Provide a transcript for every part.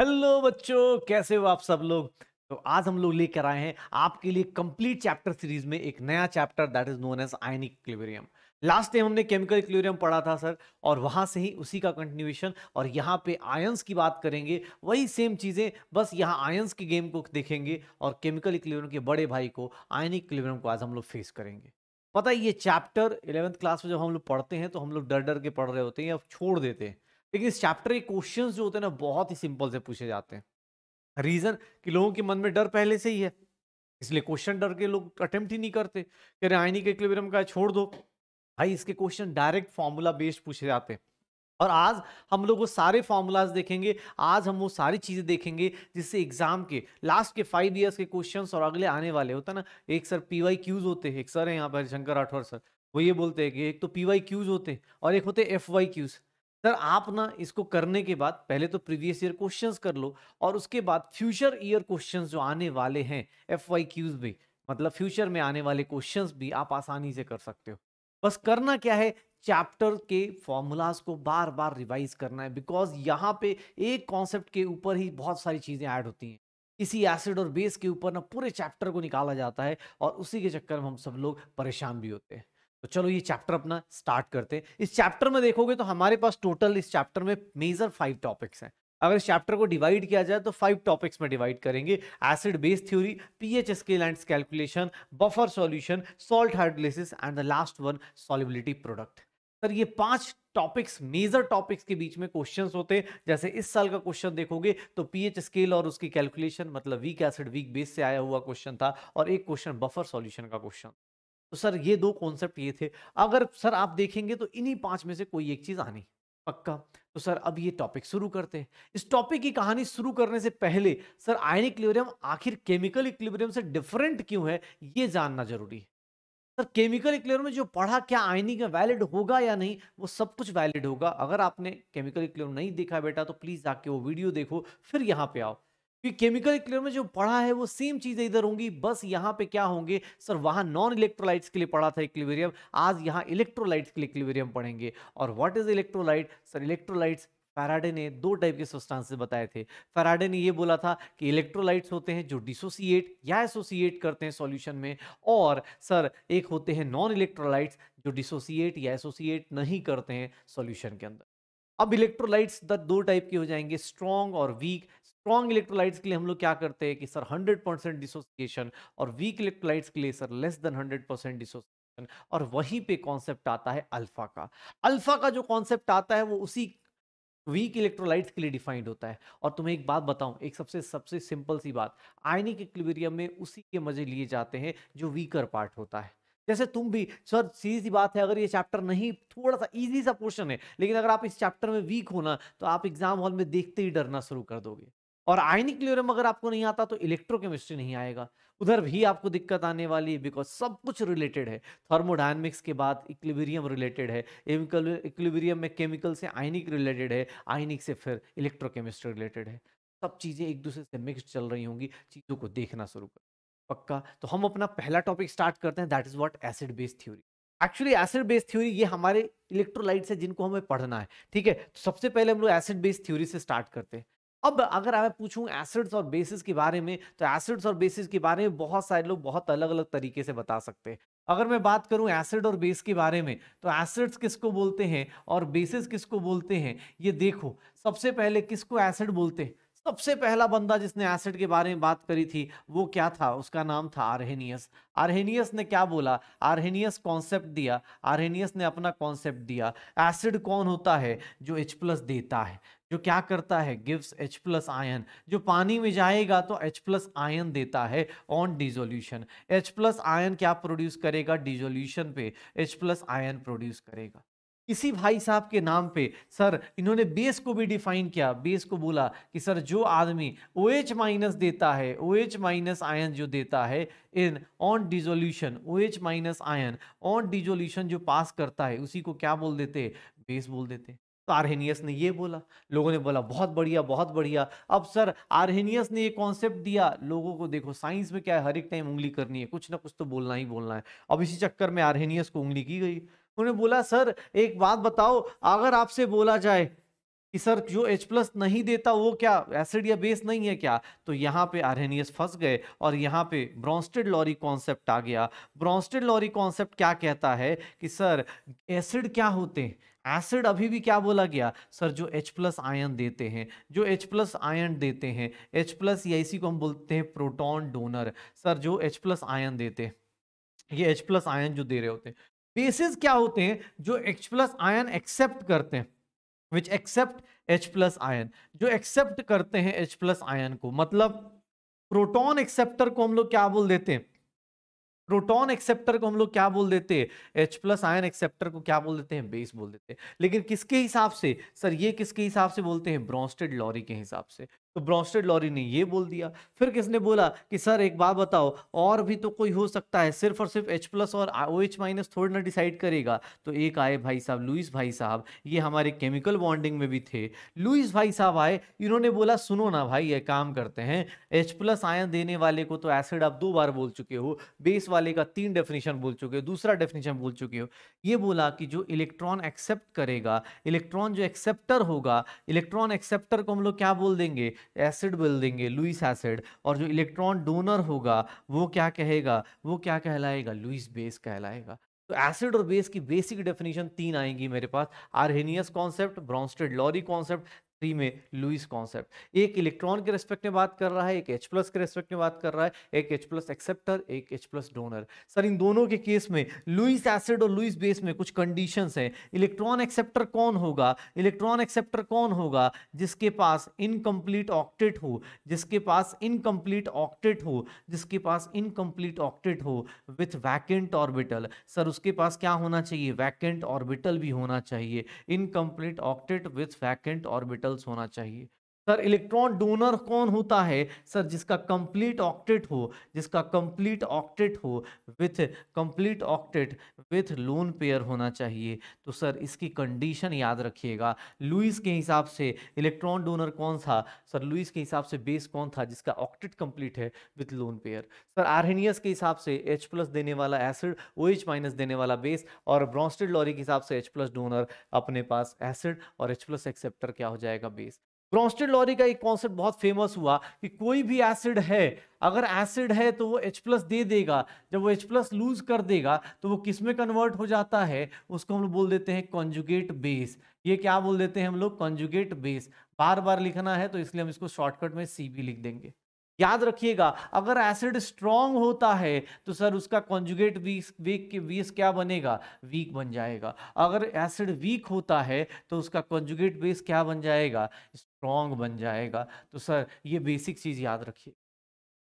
Hello बच्चों कैसे हो आप सब लोग तो आज हम लोग लेकर आए हैं आपके लिए कंप्लीट चैप्टर सीरीज में एक नया chapter that is known as ionic equilibrium last time हमने केमिकल क्लोरियम पढ़ा था सर और वहाँ से ही उसी का कंटिन्यूएशन और यहाँ पे आयंस की बात करेंगे वही सेम चीज़ें बस यहाँ आयंस के गेम को देखेंगे और केमिकल क्लोरियम के बड़े भाई को आयनिक क्लोरियम को आज हम लोग फेस करेंगे पता है ये चैप्टर इलेवंथ क्लास में जब हम लोग पढ़ते हैं तो हम लोग डर डर के पढ़ रहे होते हैं या छोड़ देते हैं लेकिन इस चैप्टर के क्वेश्चन जो होते हैं ना बहुत ही सिंपल से पूछे जाते हैं रीजन कि लोगों के मन में डर पहले से ही है इसलिए क्वेश्चन डर के लोग अटेम्प्ट ही नहीं करते कि अरे के इक्विलिब्रियम का छोड़ दो भाई इसके क्वेश्चन डायरेक्ट फॉर्मूला बेस्ड पूछे जाते हैं और आज हम लोग वो सारे फार्मूलाज देखेंगे आज हम वो सारी चीज़ें देखेंगे जिससे एग्जाम के लास्ट के फाइव ईयर्स के क्वेश्चंस और अगले आने वाले होते हैं ना एक सर पी वाई क्यूज होते हैं एक सर है यहाँ पर शंकर राठौर सर वो ये बोलते हैं कि एक तो पी वाई क्यूज होते हैं और एक होते हैं एफ वाई क्यूज़ सर आप ना इसको करने के बाद पहले तो प्रीवियस ईयर क्वेश्चंस कर लो और उसके बाद फ्यूचर ईयर क्वेश्चंस जो आने वाले हैं एफ वाई क्यूज भी मतलब फ्यूचर में आने वाले क्वेश्चंस भी आप आसानी से कर सकते हो बस करना क्या है चैप्टर के फॉर्मूलाज को बार बार रिवाइज करना है बिकॉज यहाँ पे एक कॉन्सेप्ट के ऊपर ही बहुत सारी चीज़ें ऐड होती हैं इसी एसिड और बेस के ऊपर ना पूरे चैप्टर को निकाला जाता है और उसी के चक्कर में हम सब लोग परेशान भी होते हैं तो चलो ये चैप्टर अपना स्टार्ट करते हैं इस चैप्टर में देखोगे तो हमारे पास टोटल इस चैप्टर में मेजर फाइव टॉपिक्स हैं अगर इस चैप्टर को डिवाइड किया जाए तो फाइव टॉपिक्स में डिवाइड करेंगे acid base theory pH scale and calculation buffer solution salt hydrolysis and the last one solubility product sir ये पांच टॉपिक्स मेजर टॉपिक्स के बीच में क्वेश्चंस होते हैं जैसे इस साल का क्वेश्चन देखोगे तो पीएच स्केल और उसकी कैलकुलेशन मतलब वीक एसिड वीक बेस से आया हुआ क्वेश्चन था और एक क्वेश्चन बफर सॉल्यूशन का क्वेश्चन तो सर ये दो कॉन्सेप्ट ये थे अगर सर आप देखेंगे तो इन्हीं पांच में से कोई एक चीज़ आनी पक्का तो सर अब ये टॉपिक शुरू करते हैं इस टॉपिक की कहानी शुरू करने से पहले सर आयन इक्लिबरियम आखिर केमिकल इक्लिबरियम से डिफरेंट क्यों है ये जानना जरूरी है सर केमिकल इक्लिबरियम में जो पढ़ा क्या आयनिक वैलिड होगा या नहीं वो सब कुछ वैलिड होगा अगर आपने केमिकल इक्लिबरियम नहीं देखा बेटा तो प्लीज़ आके वो वीडियो देखो फिर यहाँ पे आओ कि केमिकल क्लियर में जो पढ़ा है वो सेम चीजें इधर होंगी बस यहाँ पे क्या होंगे सर वहां नॉन इलेक्ट्रोलाइट्स के लिए पढ़ा था इक्लिवेरियम आज यहाँ इलेक्ट्रोलाइट्स के लिए इक्लिवेरियम पढ़ेंगे और what is electrolyte sir electrolytes Faraday ने दो टाइप के सब्सटेंसेस बताए थे फैराडे ने ये बोला था कि इलेक्ट्रोलाइट्स होते हैं जो डिसोसिएट या एसोसिएट करते हैं सॉल्यूशन में और सर एक होते हैं नॉन इलेक्ट्रोलाइट्स जो डिसोसिएट या एसोसिएट नहीं करते हैं सॉल्यूशन के अंदर अब इलेक्ट्रोलाइट्स दो टाइप के हो जाएंगे स्ट्रॉन्ग और वीक स्ट्रॉन्ग इलेक्ट्रोलाइट्स के लिए हम लोग क्या करते हैं कि सर 100 परसेंट डिसोसिएशन और वीक इलेक्ट्रोलाइट्स के लिए sir less than 100 percent dissociation और वहीं पे कॉन्सेप्ट आता है अल्फा का अल्फा का जो कॉन्सेप्ट आता है वो उसी वीक इलेक्ट्रोलाइट्स के लिए डिफाइंड होता है और तुम्हें एक बात बताऊं एक सबसे सबसे सिंपल सी बात आयनिक इक्विलिब्रियम में उसी के मजे लिए जाते हैं जो वीकर पार्ट होता है जैसे तुम भी सर सीधी सी बात है अगर ये चैप्टर नहीं थोड़ा सा इजी सा पोर्शन है लेकिन अगर आप इस चैप्टर में वीक होना तो आप एग्जाम हॉल में देखते ही डरना शुरू कर दोगे और आयनिक ल्यूरम अगर आपको नहीं आता तो इलेक्ट्रोकेमिस्ट्री नहीं आएगा उधर भी आपको दिक्कत आने वाली है बिकॉज सब कुछ रिलेटेड है थर्मोडायनमिक्स के बाद इक्लिबेरियम रिलेटेड है इक्लिबेरियम में केमिकल से आयनिक रिलेटेड है आयनिक से फिर इलेक्ट्रोकेमिस्ट्री रिलेटेड है सब चीज़ें एक दूसरे से मिक्स चल रही होंगी चीज़ों को देखना शुरू कर पक्का तो हम अपना पहला टॉपिक स्टार्ट करते हैं that is what acid based theory actually acid based theory ये हमारे इलेक्ट्रोलाइट्स है जिनको हमें पढ़ना है ठीक है तो सबसे पहले हम लोग एसिड बेस्ड थ्योरी से स्टार्ट करते हैं अब अगर मैं पूछूं एसिड्स और बेसिस के बारे में तो एसिड्स और बेसिस के बारे में बहुत सारे लोग बहुत अलग अलग तरीके से बता सकते हैं अगर मैं बात करूं एसिड और बेस के बारे में तो एसिड्स किसको बोलते हैं और बेसिस किसको बोलते हैं ये देखो सबसे पहले किसको एसिड बोलते हैं सबसे पहला बंदा जिसने एसिड के बारे में बात करी थी वो क्या था उसका नाम था आर्हेनियस आर्हेनियस ने क्या बोला आर्हेनियस कॉन्सेप्ट दिया आर्हेनियस ने अपना कॉन्सेप्ट दिया एसिड कौन होता है जो H प्लस देता है जो क्या करता है गिव्स H प्लस आयन जो पानी में जाएगा तो H प्लस आयन देता है on dissolution H plus ion क्या प्रोड्यूस करेगा डिजोल्यूशन पे H प्लस आयन प्रोड्यूस करेगा इसी भाई साहब के नाम पे सर इन्होंने बेस को भी डिफाइन किया बेस को बोला कि सर जो आदमी ओ एच माइनस देता है ओ एच माइनस आयन जो देता है in on dissolution O H minus ion on dissolution जो पास करता है उसी को क्या बोल देते बेस बोल देते तो आरहेनियस ने ये बोला लोगों ने बोला बहुत बढ़िया बहुत बढ़िया अब सर आर्हेनियस ने ये कॉन्सेप्ट दिया लोगों को देखो साइंस में क्या है हर एक टाइम उंगली करनी है कुछ ना कुछ तो बोलना ही बोलना है अब इसी चक्कर में आर्हेनियस को उंगली की गई उन्होंने बोला सर एक बात बताओ अगर आपसे बोला जाए कि सर जो एच प्लस नहीं देता वो क्या एसिड या बेस नहीं है क्या तो यहाँ पे आर्हेनियस फंस गए और यहाँ पे ब्रॉन्स्टेड लॉरी कॉन्सेप्ट आ गया ब्रॉन्स्टेड लॉरी कॉन्सेप्ट क्या कहता है कि सर एसिड क्या होते हैं एसिड अभी भी क्या बोला गया सर जो H प्लस आयन देते हैं जो H प्लस आयन देते हैं H प्लस या इसी को हम बोलते हैं प्रोटॉन डोनर सर जो H प्लस आयन देते हैं ये H प्लस आयन जो दे रहे होते हैं बेसिस क्या होते हैं जो H प्लस आयन एक्सेप्ट करते हैं which accept H plus ion जो एक्सेप्ट करते हैं H प्लस आयन को मतलब प्रोटॉन एक्सेप्टर को हम लोग क्या बोल देते हैं प्रोटॉन एक्सेप्टर को हम लोग क्या बोल देते हैं एच प्लस आयन एक्सेप्टर को क्या बोल देते हैं बेस बोल देते हैं लेकिन किसके हिसाब से सर ये किसके हिसाब से बोलते हैं ब्रॉन्स्टेड लॉरी के हिसाब से तो ब्रॉन्स्टेड लॉरी ने ये बोल दिया फिर किसने बोला कि सर एक बात बताओ और भी तो कोई हो सकता है सिर्फ और सिर्फ एच प्लस और ओ एच माइनस थोड़ा ना डिसाइड करेगा तो एक आए भाई साहब लुइस भाई साहब ये हमारे केमिकल बॉन्डिंग में भी थे लुइस भाई साहब आए इन्होंने बोला सुनो ना भाई ये काम करते हैं एच प्लस आयन देने वाले को तो एसिड आप दो बार बोल चुके हो बेस वाले का तीन डेफिनेशन बोल चुके हो दूसरा डेफिनेशन बोल चुके हो ये बोला कि जो इलेक्ट्रॉन एक्सेप्ट करेगा इलेक्ट्रॉन जो एक्सेप्टर होगा इलेक्ट्रॉन एक्सेप्टर को हम लोग क्या बोल देंगे एसिड बोल देंगे लुइस एसिड और जो इलेक्ट्रॉन डोनर होगा वो क्या कहेगा वो क्या कहलाएगा लुइस बेस कहलाएगा तो एसिड और बेस की बेसिक डेफिनेशन तीन आएंगी मेरे पास Arrhenius concept Bronsted Lowry concept three में लुइस कॉन्सेप्ट एक इलेक्ट्रॉन के रेस्पेक्ट में बात कर रहा है एक एच प्लस के रेस्पेक्ट में बात कर रहा है एक एच प्लस एक्सेप्टर एक एच प्लस डोनर सर इन दोनों के केस में लुइस एसिड और लुइस बेस में कुछ कंडीशन है इलेक्ट्रॉन एक्सेप्टर कौन होगा इलेक्ट्रॉन एक्सेप्टर कौन होगा जिसके पास इनकम्प्लीट ऑक्टेट हो जिसके पास इनकम्प्लीट ऑक्टेट हो जिसके पास इनकम्प्लीट ऑक्टेट हो विथ वैकेंट ऑर्बिटल सर उसके पास क्या होना चाहिए वैकेंट ऑर्बिटल भी होना चाहिए incomplete octet with vacant orbital होना चाहिए सर इलेक्ट्रॉन डोनर कौन होता है सर जिसका कंप्लीट ऑक्टेट हो जिसका कंप्लीट ऑक्टेट हो with complete octet with lone pair होना चाहिए तो सर इसकी कंडीशन याद रखिएगा लुइस के हिसाब से इलेक्ट्रॉन डोनर कौन था सर लुइस के हिसाब से बेस कौन था जिसका ऑक्टेट कंप्लीट है with lone pair sir Arrhenius के हिसाब से एच प्लस देने वाला एसिड ओ एच माइनस देने वाला बेस और ब्रॉन्स्टेड लॉरी के हिसाब से एच प्लस डोनर अपने पास एसिड और एच प्लस एक्सेप्टर क्या हो जाएगा बेस ब्रॉन्स्टेड लॉरी का एक कॉन्सेप्ट बहुत फेमस हुआ कि कोई भी एसिड है अगर एसिड है तो वो H प्लस दे देगा जब वो H प्लस लूज कर देगा तो वो किस में कन्वर्ट हो जाता है उसको हम लोग बोल देते हैं कॉन्जुगेट बेस ये क्या बोल देते हैं हम लोग कॉन्जुगेट बेस बार बार लिखना है तो इसलिए हम इसको शॉर्टकट में सी भी लिख देंगे याद रखिएगा अगर एसिड स्ट्रॉन्ग होता है तो सर उसका कॉन्जुगेट बीस वीक के बेस क्या बनेगा वीक बन जाएगा अगर एसिड वीक होता है तो उसका कॉन्जुगेट बेस क्या बन जाएगा स्ट्रॉन्ग बन जाएगा तो सर ये बेसिक चीज़ याद रखिए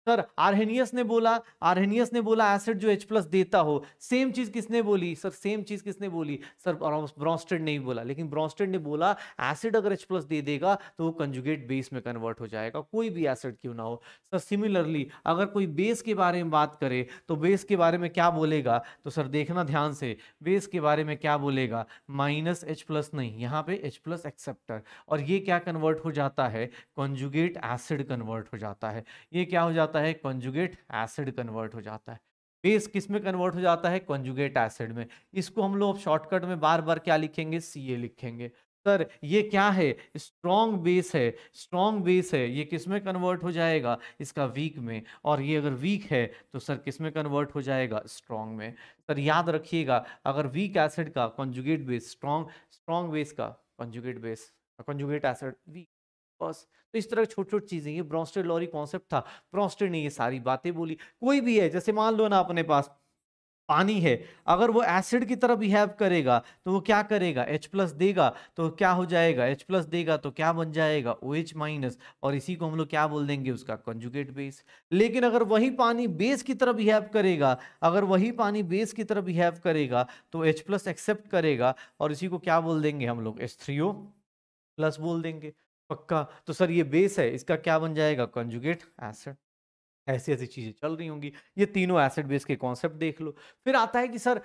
सर आरहेनियस ने बोला आरहेनियस ने बोला एसिड जो H प्लस देता हो सेम चीज किसने बोली सर सेम चीज किसने बोली सर ब्रॉन्स्टेड नहीं बोला लेकिन ब्रॉन्स्टेड ने बोला एसिड अगर H प्लस दे देगा तो वो कंजुगेट बेस में कन्वर्ट हो जाएगा कोई भी एसिड क्यों ना हो सर सिमिलरली अगर कोई बेस के बारे में बात करे तो बेस के बारे में क्या बोलेगा तो सर देखना ध्यान से बेस के बारे में क्या बोलेगा माइनस एच प्लस नहीं यहाँ पे एच प्लस एक्सेप्टर और ये क्या कन्वर्ट हो जाता है कंजुगेट एसिड कन्वर्ट हो जाता है ये क्या हो जाता जाता है कंजुगेट एसिड कन्वर्ट हो जाता है बेस किस में कन्वर्ट हो जाता है कंजुगेट एसिड में इसको हम लोग शॉर्टकट में बार बार क्या लिखेंगे सी लिखेंगे सर ये क्या है स्ट्रॉन्ग बेस है स्ट्रॉन्ग बेस है ये किस में कन्वर्ट हो जाएगा इसका वीक में और ये अगर वीक है तो सर किस में कन्वर्ट हो जाएगा स्ट्रॉन्ग में सर याद रखिएगा अगर वीक एसिड का conjugate base strong strong base का conjugate base conjugate acid weak बस तो इस तरह छोटी छोटी चीज़ें ये ब्रॉन्स्टेड लॉरी कॉन्सेप्ट था ब्रॉन्स्टेड ने ये सारी बातें बोली कोई भी है जैसे मान लो ना अपने पास पानी है अगर वो एसिड की तरह बिहेव करेगा तो वो क्या करेगा H प्लस देगा तो क्या हो जाएगा H प्लस देगा तो क्या बन जाएगा ओ एच माइनस और इसी को हम लोग क्या बोल देंगे उसका कंजुगेट बेस लेकिन अगर वही पानी बेस की तरह बिहेव करेगा अगर वही पानी बेस की तरह बिहेव करेगा तो H प्लस एक्सेप्ट करेगा और इसी को क्या बोल देंगे हम लोग एच प्लस बोल देंगे पक्का तो सर ये बेस है इसका क्या बन जाएगा कंजुगेट एसिड ऐसी ऐसी चीज़ें चल रही होंगी ये तीनों एसिड बेस के कॉन्सेप्ट देख लो फिर आता है कि sir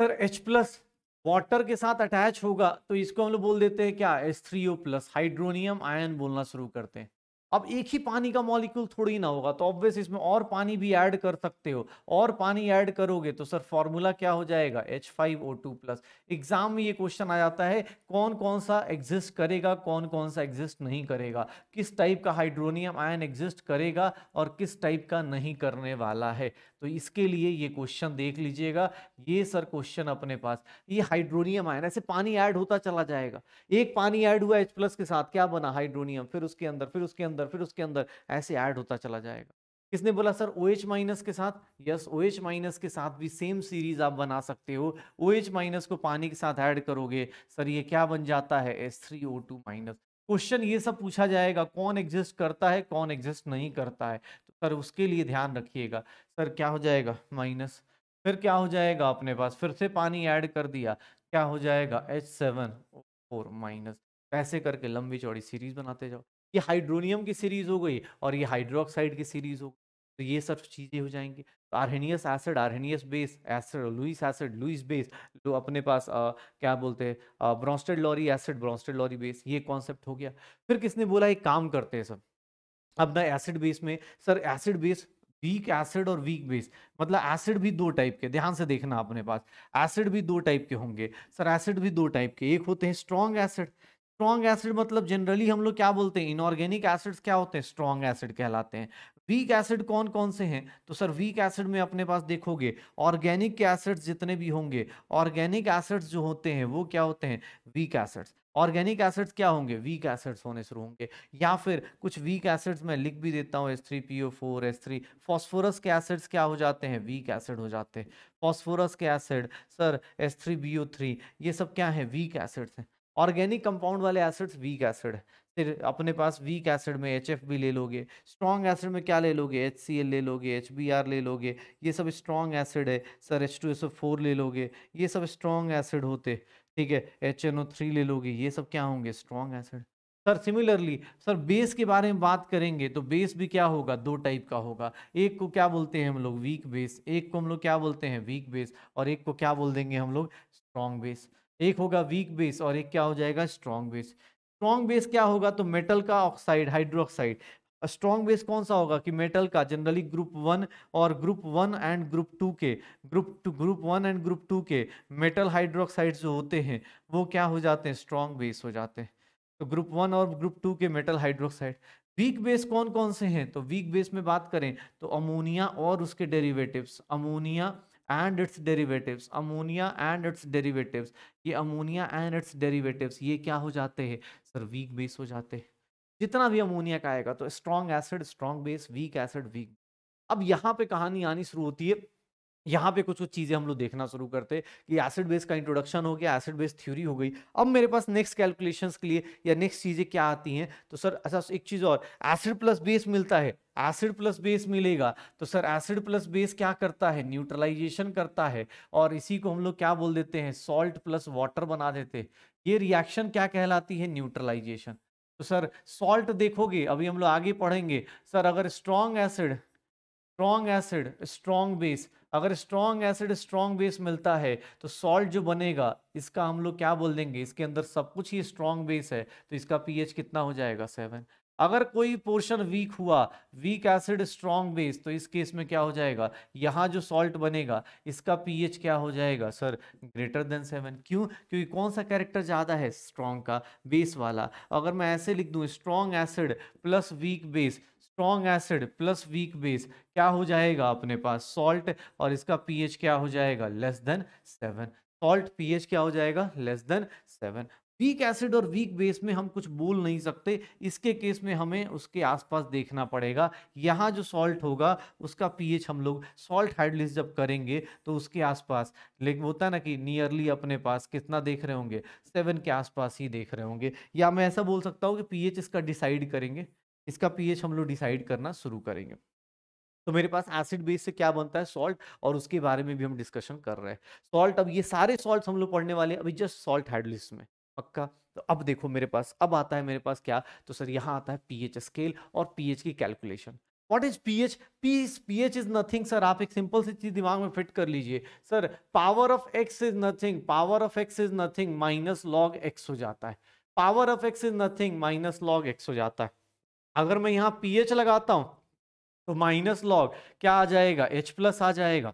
sir H plus water के साथ अटैच होगा तो इसको हम लोग बोल देते हैं क्या S three O plus hydronium ion बोलना शुरू करते हैं अब एक ही पानी का मॉलिक्यूल थोड़ी ना होगा तो ऑब्वियस इसमें और पानी भी ऐड कर सकते हो और पानी ऐड करोगे तो सर फॉर्मूला क्या हो जाएगा H five two plus exam में ये क्वेश्चन आ जाता है कौन कौन सा एग्जिस्ट करेगा कौन कौन सा एग्जिस्ट नहीं करेगा किस टाइप का हाइड्रोनियम आयन एग्जिस्ट करेगा और किस टाइप का नहीं करने वाला है तो इसके लिए ये क्वेश्चन देख लीजिएगा ये सर क्वेश्चन अपने पास ये हाइड्रोनियम आयन ऐसे पानी ऐड होता चला जाएगा एक पानी ऐड हुआ एच प्लस के साथ क्या बना हाइड्रोनियम फिर उसके अंदर फिर उसके अंदर अंदर फिर उसके अंदर ऐसे ऐड होता चला जाएगा किसने बोला सर ओ एच माइनस के साथ यस ओ एच माइनस के साथ भी सेम सीरीज आप बना सकते हो ओ एच माइनस को पानी के साथ ऐड करोगे सर ये क्या बन जाता है S three O two minus question ये सब पूछा जाएगा कौन एग्जिस्ट करता है कौन एग्जिस्ट नहीं करता है तो सर उसके लिए ध्यान रखिएगा सर क्या हो जाएगा माइनस फिर क्या हो जाएगा अपने पास फिर से पानी ऐड कर दिया क्या हो जाएगा एच सेवन फोर माइनस ऐसे करके लंबी चौड़ी सीरीज बनाते जाओ ये हाइड्रोनियम की सीरीज हो गई और ये हाइड्रोक्साइड की सीरीज हो गई तो ये सब चीज़ें हो जाएंगी तो Arrhenius acid Arrhenius base acid Lewis acid Lewis base जो अपने पास आ, क्या बोलते हैं Bronsted Lowry acid Bronsted Lowry base ये कॉन्सेप्ट हो गया फिर किसने बोला एक काम करते हैं सर अब ना एसिड बेस में sir acid base weak acid और वीक बेस मतलब एसिड भी दो टाइप के ध्यान से देखना अपने पास एसिड भी दो टाइप के होंगे सर एसिड भी दो टाइप के एक होते हैं स्ट्रॉन्ग एसिड स्ट्रॉन्ग एसिड मतलब जनरली हम लोग क्या बोलते हैं इनऑर्गेनिक एसिड्स क्या होते हैं स्ट्रॉन्ग एसिड कहलाते हैं वीक एसिड कौन कौन से हैं तो सर वीक एसिड में अपने पास देखोगे ऑर्गेनिक के एसिड्स जितने भी होंगे ऑर्गेनिक एसिड्स जो होते हैं वो क्या होते हैं वीक एसिड्स ऑर्गेनिक एसिड्स क्या होंगे वीक एसिड्स होने शुरू होंगे या फिर कुछ वीक एसिड्स मैं लिख भी देता हूँ S three P O four S three phosphorus के एसिड्स क्या हो जाते हैं वीक एसिड हो जाते हैं फॉस्फोरस के acid sir S three B O three ये सब क्या है वीक एसिड्स हैं ऑर्गेनिक कंपाउंड वाले एसिड्स वीक एसिड फिर अपने पास वीक एसिड में एच भी ले लोगे स्ट्रॉन्ग एसिड में क्या ले लोगे एच ले लोगे एच ले लोगे ये सब स्ट्रॉन्ग एसिड है सर एच टू ले लोगे ये सब स्ट्रॉन्ग एसिड होते ठीक है एच ले लोगे ये सब क्या होंगे strong acid sir similarly sir base के बारे में बात करेंगे तो बेस भी क्या होगा दो टाइप का होगा एक को क्या बोलते हैं हम लोग वीक बेस एक को हम लोग क्या बोलते हैं वीक बेस और एक को क्या बोल देंगे हम लोग स्ट्रॉन्ग बेस एक होगा वीक बेस और एक क्या हो जाएगा स्ट्रॉन्ग बेस स्ट्रॉन्ग बेस क्या होगा तो मेटल का ऑक्साइड हाइड्रोक्साइड स्ट्रॉन्ग बेस कौन सा होगा कि मेटल का जनरली ग्रुप वन और group one and group two के group two group one and group two के मेटल हाइड्रोक्साइड जो होते हैं वो क्या हो जाते हैं स्ट्रॉन्ग बेस हो जाते हैं तो ग्रुप वन और ग्रुप टू के मेटल हाइड्रोक्साइड वीक बेस कौन कौन से हैं तो वीक बेस में बात करें तो अमोनिया और उसके derivatives ammonia and its derivatives ammonia and its derivatives ये अमोनिया एंड इट्स डेरिवेटिव्स ये क्या हो जाते हैं सर वीक बेस हो जाते हैं जितना भी अमोनिया का आएगा तो strong acid strong base weak acid weak अब यहाँ पे कहानी आनी शुरू होती है यहाँ पे कुछ कुछ चीज़ें हम लोग देखना शुरू करते कि एसिड बेस का इंट्रोडक्शन हो गया एसिड बेस थ्योरी हो गई अब मेरे पास नेक्स्ट कैलकुलेशंस के लिए या नेक्स्ट चीज़ें क्या आती हैं तो सर अच्छा एक चीज़ और एसिड प्लस बेस मिलता है एसिड प्लस बेस मिलेगा तो सर एसिड प्लस बेस क्या करता है न्यूट्रलाइजेशन करता है और इसी को हम लोग क्या बोल देते हैं सॉल्ट प्लस वाटर बना देते हैं ये रिएक्शन क्या कहलाती है न्यूट्रलाइजेशन तो सर सॉल्ट देखोगे अभी हम लोग आगे पढ़ेंगे सर अगर strong acid strong acid strong base अगर स्ट्रॉन्ग एसिड स्ट्रॉन्ग बेस मिलता है तो सॉल्ट जो बनेगा इसका हम लोग क्या बोल देंगे इसके अंदर सब कुछ ही स्ट्रॉन्ग बेस है तो इसका पीएच कितना हो जाएगा सेवन अगर कोई पोर्शन वीक हुआ वीक एसिड स्ट्रॉन्ग बेस तो इस केस में क्या हो जाएगा यहाँ जो सॉल्ट बनेगा इसका पीएच क्या हो जाएगा सर ग्रेटर देन सेवन क्यों क्योंकि कौन सा कैरेक्टर ज़्यादा है स्ट्रॉन्ग का बेस वाला अगर मैं ऐसे लिख दूँ strong acid plus weak base strong acid plus weak base क्या हो जाएगा अपने पास सॉल्ट और इसका पीएच क्या हो जाएगा less than seven salt pH क्या हो जाएगा less than seven weak acid और वीक बेस में हम कुछ बोल नहीं सकते इसके केस में हमें उसके आसपास देखना पड़ेगा यहाँ जो सॉल्ट होगा उसका पीएच हम लोग सॉल्ट हाइडलिस जब करेंगे तो उसके आसपास लेकिन होता है ना कि नियरली अपने पास कितना देख रहे होंगे सेवन के आसपास ही देख रहे होंगे या मैं ऐसा बोल सकता हूँ कि पीएच इसका डिसाइड करेंगे इसका पीएच हम लोग डिसाइड करना शुरू करेंगे तो मेरे पास एसिड बेस से क्या बनता है सॉल्ट और उसके बारे में भी हम डिस्कशन कर रहे हैं सॉल्ट अब ये सारे सॉल्ट हम लोग पढ़ने वाले अभी जस्ट सॉल्ट हैड लिस्ट में पक्का तो अब देखो मेरे पास अब आता है मेरे पास क्या तो सर यहाँ आता है पीएच स्केल और पीएच की calculation what is P H P P H is nothing sir आप एक सिंपल सी चीज दिमाग में फिट कर लीजिए sir power of X is nothing power of X is nothing minus log X हो जाता है power of X is nothing minus log X हो जाता है अगर मैं यहाँ पी लगाता हूँ तो माइनस लॉग क्या आ जाएगा एच प्लस आ जाएगा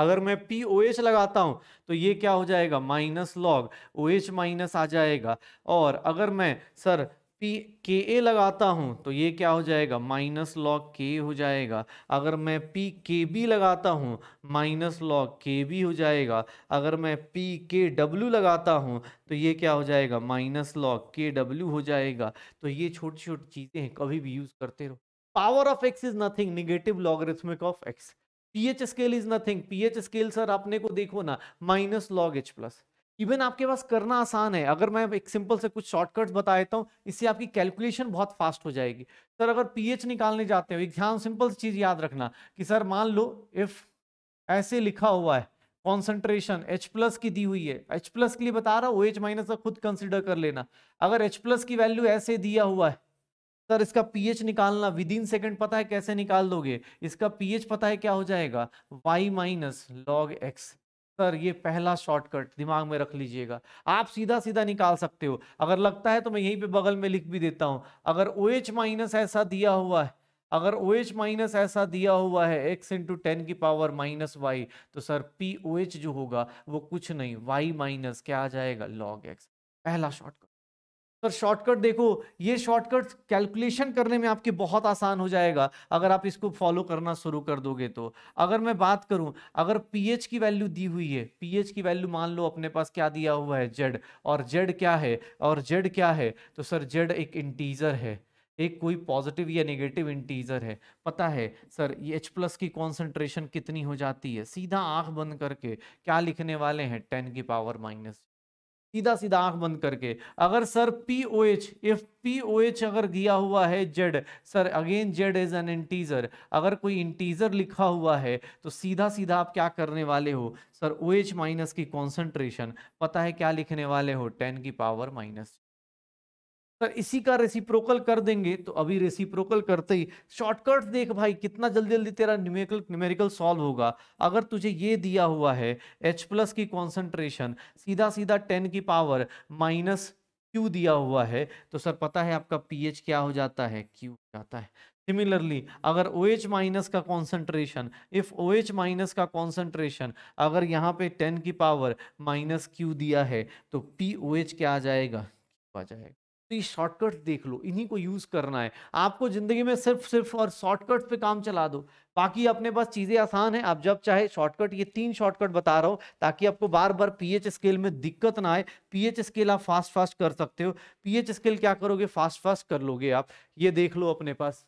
अगर मैं पी ओ एच लगाता हूँ तो ये क्या हो जाएगा minus log O H minus आ जाएगा और अगर मैं सर पी के ए लगाता हूँ तो ये क्या हो जाएगा माइनस लॉग के हो जाएगा अगर मैं पी के बी लगाता हूँ माइनस लॉग के बी हो जाएगा अगर मैं पी के डब्ल्यू लगाता हूँ तो ये क्या हो जाएगा माइनस लॉग के डब्ल्यू हो जाएगा तो ये छोटी छोटी चीज़ें हैं कभी भी यूज़ करते रहो power of X is nothing negative logarithmic of X P H scale is nothing P H scale sir आपने को देखो ना minus log H plus even आपके पास करना आसान है अगर मैं एक सिंपल से कुछ शॉर्टकट्स बता देता हूँ इससे आपकी कैलकुलेशन बहुत फास्ट हो जाएगी सर अगर पीएच निकालने जाते हो एक ध्यान सिंपल चीज़ याद रखना कि सर मान लो इफ़ ऐसे लिखा हुआ है कॉन्सेंट्रेशन एच प्लस की दी हुई है एच प्लस के लिए बता रहा हूँ एच माइनस का खुद कंसिडर कर लेना अगर एच प्लस की वैल्यू ऐसे दिया हुआ है सर इसका पीएच निकालना विद इन सेकेंड पता है कैसे निकाल दोगे इसका पीएच पता है क्या हो जाएगा Y minus log X sir ये पहला शॉर्टकट दिमाग में रख लीजिएगा आप सीधा सीधा निकाल सकते हो अगर लगता है तो मैं यहीं पे बगल में लिख भी देता हूं अगर ओ एच माइनस ऐसा दिया हुआ है अगर ओ एच माइनस ऐसा दिया हुआ है x इंटू टेन की पावर माइनस वाई तो सर पी ओ एच जो होगा वो कुछ नहीं y माइनस क्या आ जाएगा log x पहला शॉर्टकट पर शॉर्टकट देखो ये शॉर्टकट कैलकुलेशन करने में आपके बहुत आसान हो जाएगा अगर आप इसको फॉलो करना शुरू कर दोगे तो अगर मैं बात करूं अगर पीएच की वैल्यू दी हुई है पीएच की वैल्यू मान लो अपने पास क्या दिया हुआ है जेड और जेड क्या है और जेड क्या है तो सर जेड एक इंटीजर है एक कोई पॉजिटिव या नेगेटिव इंटीजर है पता है सर ये एच प्लस की कॉन्सेंट्रेशन कितनी हो जाती है सीधा आंख बंद करके क्या लिखने वाले हैं टेन की पावर माइनस सीधा सीधा आंख बंद करके अगर sir P O H if P O H अगर दिया हुआ है Z sir again Z is an integer अगर कोई इंटीजर लिखा हुआ है तो सीधा सीधा आप क्या करने वाले हो सर ओ एच माइनस की कॉन्सेंट्रेशन पता है क्या लिखने वाले हो टेन की पावर माइनस सर इसी का रेसिप्रोकल कर देंगे तो अभी रेसिप्रोकल करते ही शॉर्टकट देख भाई कितना जल्दी जल्दी तेरा न्यूमेरिकल न्यूमेरिकल सॉल्व होगा अगर तुझे ये दिया हुआ है H प्लस की कॉन्सेंट्रेशन सीधा सीधा टेन की पावर माइनस क्यू दिया हुआ है तो सर पता है आपका पीएच क्या हो जाता है क्यू हो जाता है सिमिलरली अगर ओ OH माइनस का concentration if O OH minus का कॉन्सेंट्रेशन अगर यहाँ पे टेन की पावर माइनस क्यू दिया है तो पी ओ OH क्या आ जाएगा क्यू आ जाएगा तो ये शॉर्टकट देख लो इन्हीं को यूज करना है आपको जिंदगी में सिर्फ सिर्फ और शॉर्टकट पे काम चला दो बाकी अपने पास चीजें आसान है आप जब चाहे शॉर्टकट ये तीन शॉर्टकट बता रहा हूं ताकि आपको बार बार पीएच स्केल में दिक्कत ना आए पीएच स्केल आप फास्ट फास्ट कर सकते हो पीएच स्केल क्या करोगे फास्ट फास्ट कर लोगे आप ये देख लो अपने पास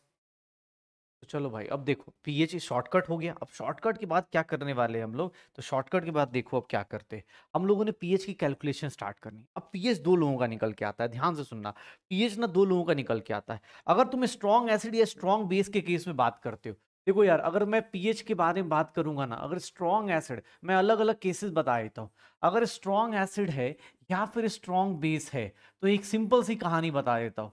तो चलो भाई अब देखो पी एच ई शॉर्टकट हो गया अब शॉर्टकट के बाद क्या करने वाले हैं हम लोग तो शॉर्टकट के बाद देखो अब क्या करते हैं हम लोगों ने एच की कैलकुलेशन स्टार्ट करनी अब एच दो लोगों का निकल के आता है ध्यान से सुनना एच ना दो लोगों का निकल के आता है अगर तुम स्ट्रॉन्ग एसिड या स्ट्रॉन्ग बेस के केस में बात करते हो देखो यार अगर मैं एच के बारे में बात करूंगा ना अगर स्ट्रॉन्ग एसिड मैं अलग अलग केसेस बता देता हूँ अगर स्ट्रॉन्ग एसिड है या फिर स्ट्रॉन्ग बेस है तो एक सिंपल सी कहानी बता देता हूँ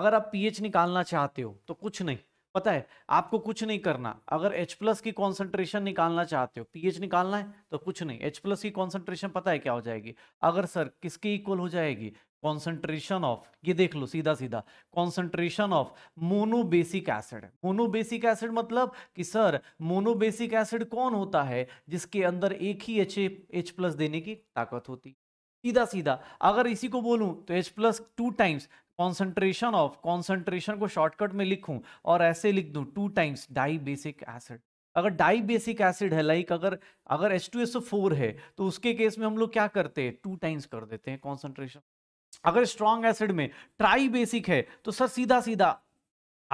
अगर आप एच निकालना चाहते हो तो कुछ नहीं पता है आपको कुछ नहीं करना अगर H प्लस की कॉन्सेंट्रेशन निकालना चाहते हो पीएच निकालना है तो कुछ नहीं H प्लस की कॉन्सेंट्रेशन पता है क्या हो जाएगी अगर सर किसके इक्वल हो जाएगी कॉन्सेंट्रेशन ऑफ ये देख लो सीधा सीधा concentration of monobasic acid monobasic acid मतलब कि सर मोनोबेसिक एसिड कौन होता है जिसके अंदर एक ही एच एच प्लस देने की ताकत होती सीधा सीधा अगर इसी को बोलूं तो H plus two times concentration of concentration को शॉर्टकट में लिखूं और ऐसे लिख दूं two times dibasic acid अगर डाई बेसिक एसिड है लाइक अगर अगर एच टू एस फोर है तो उसके केस में हम लोग क्या करते हैं टू टाइम्स कर देते हैं कॉन्सेंट्रेशन अगर स्ट्रॉन्ग एसिड में ट्राई बेसिक है तो सर सीधा सीधा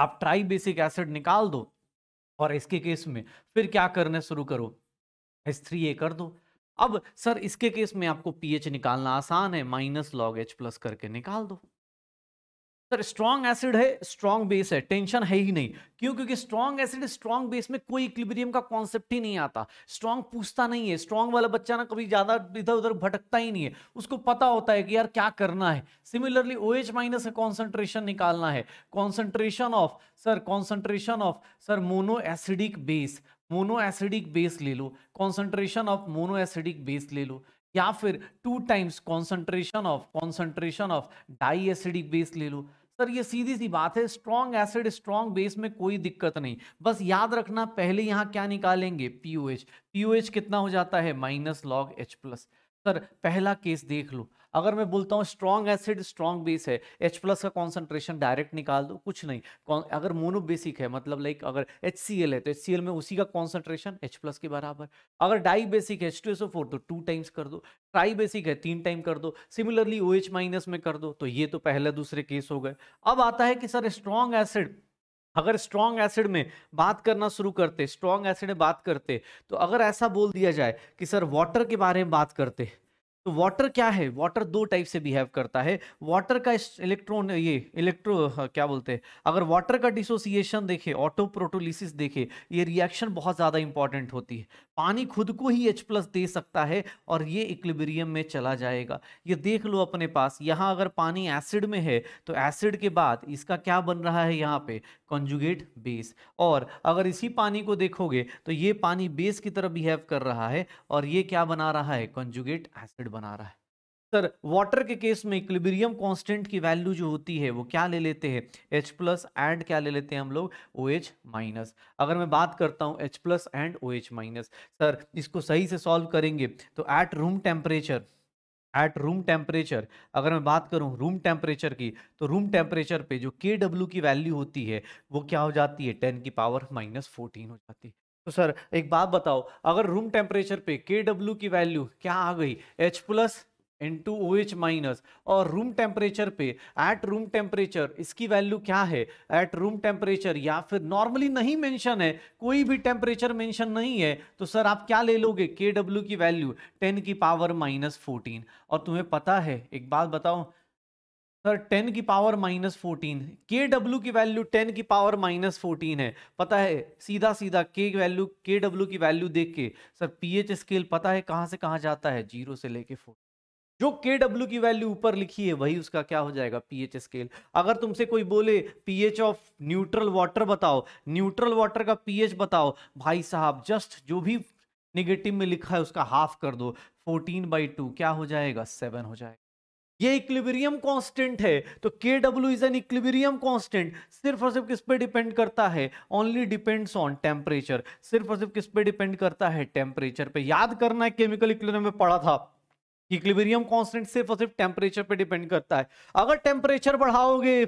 आप ट्राई बेसिक एसिड निकाल दो और इसके केस में फिर क्या करने शुरू करो एस थ्री ए कर दो अब सर इसके केस में आपको पीएच निकालना आसान है माइनस लॉग एच प्लस करके निकाल दो सर स्ट्रॉन्ग एसिड है स्ट्रॉन्ग बेस है टेंशन है ही नहीं क्यों क्योंकि स्ट्रॉन्ग एसिड स्ट्रॉन्ग बेस में कोई इक्लिब्रियम का कॉन्सेप्ट ही नहीं आता स्ट्रॉन्ग पूछता नहीं है स्ट्रॉन्ग वाला बच्चा ना कभी ज्यादा इधर उधर भटकता ही नहीं है उसको पता होता है कि यार क्या करना है सिमिलरली ओ एच माइनस का कॉन्सेंट्रेशन निकालना है concentration of sir concentration of sir monoacidic base monoacidic base ले लो concentration of monoacidic base ले लो या फिर two times concentration of concentration of diacidic base ले लो सर ये सीधी सी बात है स्ट्रॉन्ग एसिड स्ट्रॉन्ग बेस में कोई दिक्कत नहीं बस याद रखना पहले यहाँ क्या निकालेंगे पीओ एच कितना हो जाता है minus log H plus sir पहला केस देख लो अगर मैं बोलता हूँ स्ट्रॉन्ग एसिड स्ट्रॉन्ग बेस है एच प्लस का कॉन्सेंट्रेशन डायरेक्ट निकाल दो कुछ नहीं अगर मोनो बेसिक है मतलब लाइक अगर एच है तो एच में उसी का कॉन्सेंट्रेशन एच प्लस के बराबर अगर डाई बेसिक है एच तो टू टाइम्स कर दो ट्राई बेसिक है तीन टाइम कर दो सिमिलरली ओ एच माइनस में कर दो तो ये तो पहले दूसरे केस हो गए अब आता है कि सर स्ट्रॉन्ग एसिड अगर स्ट्रॉन्ग एसिड में बात करना शुरू करते स्ट्रॉन्ग एसिड में बात करते तो अगर ऐसा बोल दिया जाए कि सर वाटर के बारे में बात करते तो वाटर क्या है वाटर दो टाइप से बिहेव करता है वाटर का इलेक्ट्रॉन ये इलेक्ट्रो हाँ, क्या बोलते हैं अगर वाटर का डिसोसिएशन देखे ऑटो प्रोटोलिस देखे ये रिएक्शन बहुत ज़्यादा इंपॉर्टेंट होती है पानी खुद को ही H प्लस दे सकता है और ये इक्लिबेरियम में चला जाएगा ये देख लो अपने पास यहाँ अगर पानी एसिड में है तो एसिड के बाद इसका क्या बन रहा है यहाँ पे कॉन्जुगेट बेस और अगर इसी पानी को देखोगे तो ये पानी बेस की तरह बिहेव कर रहा है और ये क्या बना रहा है कॉन्जुगेट एसिड बना रहा है सर वाटर के केस में इक्लिबिरियम कांस्टेंट की वैल्यू जो होती है वो क्या ले लेते हैं एच प्लस एंड क्या ले लेते हैं हम लोग ओ एच माइनस अगर मैं बात करता हूँ H plus and O H minus sir इसको सही से सॉल्व करेंगे तो at room temperature at room temperature अगर मैं बात करूँ रूम टेम्परेचर की तो रूम टेम्परेचर पे जो के डब्ल्यू की वैल्यू होती है वो क्या हो जाती है टेन की पावर माइनस फोर्टीन हो जाती है तो सर एक बात बताओ अगर रूम टेम्परेचर पे के डब्ल्यू की वैल्यू क्या आ गई H plus into O H minus और रूम टेम्परेचर पे एट रूम टेम्परेचर इसकी वैल्यू क्या है एट रूम टेम्परेचर या फिर नॉर्मली नहीं मेंशन है कोई भी टेम्परेचर मेंशन नहीं है तो सर आप क्या ले लोगे के डब्ल्यू की वैल्यू टेन की पावर माइनस फोर्टीन और तुम्हें पता है एक बात बताओ सर 10 की power minus fourteen K W की वैल्यू 10 की पावर माइनस फोर्टीन है पता है सीधा सीधा के वैल्यू के डब्ल्यू की वैल्यू देख के सर पीएच स्केल पता है कहाँ से कहाँ जाता है जीरो से लेके फोर्टीन जो के डब्ल्यू की वैल्यू ऊपर लिखी है वही उसका क्या हो जाएगा पीएच स्केल अगर तुमसे कोई बोले पीएच ऑफ न्यूट्रल वाटर बताओ न्यूट्रल वाटर का पीएच बताओ भाई साहब जस्ट जो भी निगेटिव में लिखा है उसका हाफ कर दो फोर्टीन बाई टू क्या हो जाएगा सेवन हो जाएगा ये इक्लिबेरियम कांस्टेंट है तो K W is an equilibrium constant सिर्फ और सिर्फ किस पे डिपेंड करता है ओनली डिपेंड्स ऑन टेम्परेचर सिर्फ और सिर्फ किस पे डिपेंड करता है टेम्परेचर पे याद करना है केमिकल इक्लिबेरियम में पढ़ा था इक्लिबेरियम कॉन्स्टेंट सिर्फ और सिर्फ टेम्परेचर पे डिपेंड करता है अगर टेम्परेचर बढ़ाओगे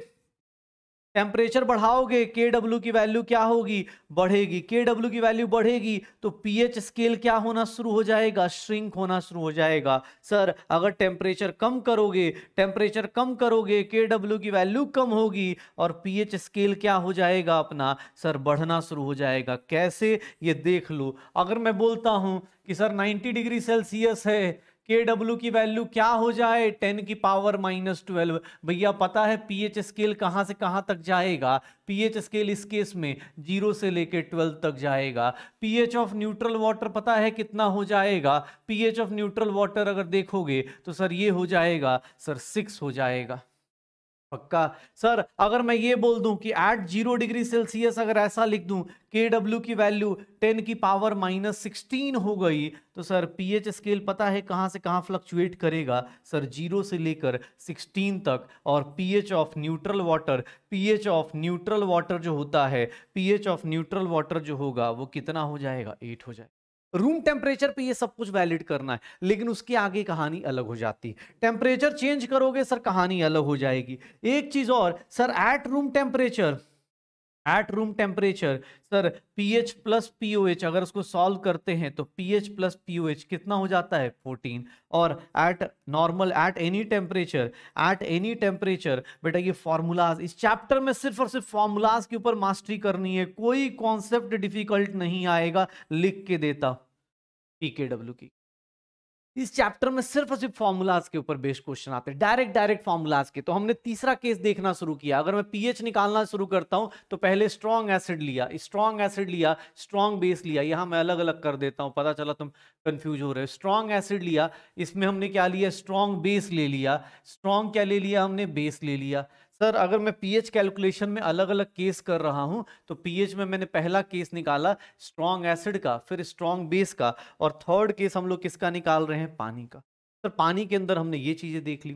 टेम्परेचर बढ़ाओगे के डब्ल्यू की वैल्यू क्या होगी बढ़ेगी के डब्ल्यू की वैल्यू बढ़ेगी तो पीएच स्केल क्या होना शुरू हो जाएगा श्रिंक होना शुरू हो जाएगा सर अगर टेम्परेचर कम करोगे टेम्परेचर कम करोगे के डब्ल्यू की वैल्यू कम होगी और पीएच स्केल क्या हो जाएगा अपना सर बढ़ना शुरू हो जाएगा कैसे ये देख लो अगर मैं बोलता हूँ कि सर नाइन्टी डिग्री सेल्सियस है के डब्ल्यू की वैल्यू क्या हो जाए टेन की पावर माइनस ट्वेल्व भैया पता है पीएच स्केल कहाँ से कहाँ तक जाएगा पीएच स्केल इस केस में जीरो से लेकर ट्वेल्व तक जाएगा पीएच ऑफ न्यूट्रल वाटर पता है कितना हो जाएगा पीएच ऑफ न्यूट्रल वाटर अगर देखोगे तो सर ये हो जाएगा सर सिक्स हो जाएगा पक्का सर अगर मैं ये बोल दूं कि एट जीरो डिग्री सेल्सियस अगर ऐसा लिख दूं के डब्ल्यू की वैल्यू टेन की पावर माइनस सिक्सटीन हो गई तो सर पीएच स्केल पता है कहाँ से कहाँ फ्लक्चुएट करेगा सर जीरो से लेकर सिक्सटीन तक और pH of neutral water pH of neutral water जो होता है पीएच ऑफ न्यूट्रल वाटर जो होगा वो कितना हो जाएगा एट हो जाएगा रूम टेम्परेचर पे ये सब कुछ वैलिड करना है लेकिन उसके आगे कहानी अलग हो जाती है टेम्परेचर चेंज करोगे सर कहानी अलग हो जाएगी एक चीज़ और sir at room temperature at room temperature sir P H plus P O H अगर उसको सॉल्व करते हैं तो P H plus P O H कितना हो जाता है फोर्टीन और at normal at any temperature at any temperature बेटा ये फॉर्मूलाज इस चैप्टर में सिर्फ और सिर्फ फार्मूलाज के ऊपर मास्टरी करनी है कोई कॉन्सेप्ट डिफिकल्ट नहीं आएगा लिख के देता पी के डब्ल्यू की इस चैप्टर में सिर्फ और सिर्फ फॉर्मूलाज के ऊपर बेस्ट क्वेश्चन आते हैं डायरेक्ट डायरेक्ट फॉर्मूलाज के तो हमने तीसरा केस देखना शुरू किया अगर मैं पीएच निकालना शुरू करता हूं तो पहले स्ट्रॉन्ग एसिड लिया स्ट्रॉन्ग एसिड लिया स्ट्रॉन्ग बेस लिया यहां मैं अलग अलग कर देता हूं पता चला तुम कंफ्यूज हो रहे हो स्ट्रॉन्ग एसिड लिया इसमें हमने क्या लिया स्ट्रॉन्ग बेस ले लिया स्ट्रॉन्ग क्या ले लिया हमने बेस ले लिया सर अगर मैं पीएच कैलकुलेशन में अलग अलग केस कर रहा हूं तो पीएच में मैंने पहला केस निकाला स्ट्रॉन्ग एसिड का फिर स्ट्रॉन्ग बेस का और थर्ड केस हम लोग किसका निकाल रहे हैं पानी का सर पानी के अंदर हमने ये चीज़ें देख ली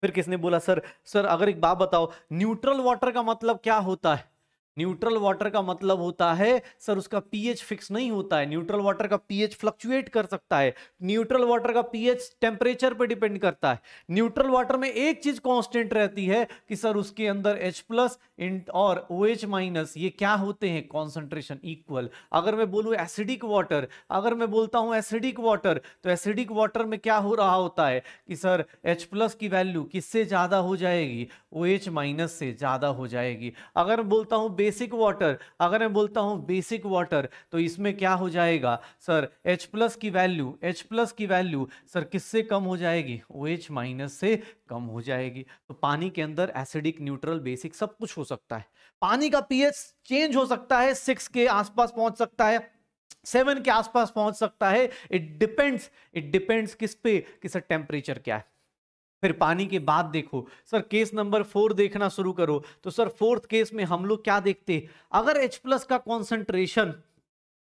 फिर किसने बोला सर सर अगर एक बात बताओ न्यूट्रल वाटर का मतलब क्या होता है न्यूट्रल वाटर का मतलब होता है सर उसका पीएच फिक्स नहीं होता है न्यूट्रल वाटर का पीएच फ्लक्चुएट कर सकता है न्यूट्रल वाटर का पीएच टेम्परेचर पे डिपेंड करता है न्यूट्रल वाटर में एक चीज कांस्टेंट रहती है कि सर उसके अंदर एच प्लस और ओ OH माइनस ये क्या होते हैं कॉन्सेंट्रेशन इक्वल अगर मैं बोलूँ एसिडिक वाटर अगर मैं बोलता हूँ एसिडिक वाटर तो एसिडिक वाटर में क्या हो रहा होता है कि सर एच प्लस की वैल्यू किससे ज़्यादा हो जाएगी ओ OH माइनस से ज़्यादा हो जाएगी अगर बोलता हूँ बेसिक वाटर अगर मैं बोलता हूँ बेसिक वाटर तो इसमें क्या हो जाएगा सर एच प्लस की वैल्यू एच प्लस की वैल्यू सर किससे कम हो जाएगी ओ एच माइनस से कम हो जाएगी तो पानी के अंदर एसिडिक न्यूट्रल बेसिक सब कुछ हो सकता है पानी का पीएच चेंज हो सकता है सिक्स के आसपास पहुंच सकता है सेवन के आसपास पहुंच सकता है इट डिपेंड्स इट डिपेंड्स किस पे कि सर टेम्परेचर क्या है फिर पानी के बाद देखो सर केस नंबर फोर देखना शुरू करो तो सर फोर्थ केस में हम लोग क्या देखते अगर H प्लस का कॉन्सेंट्रेशन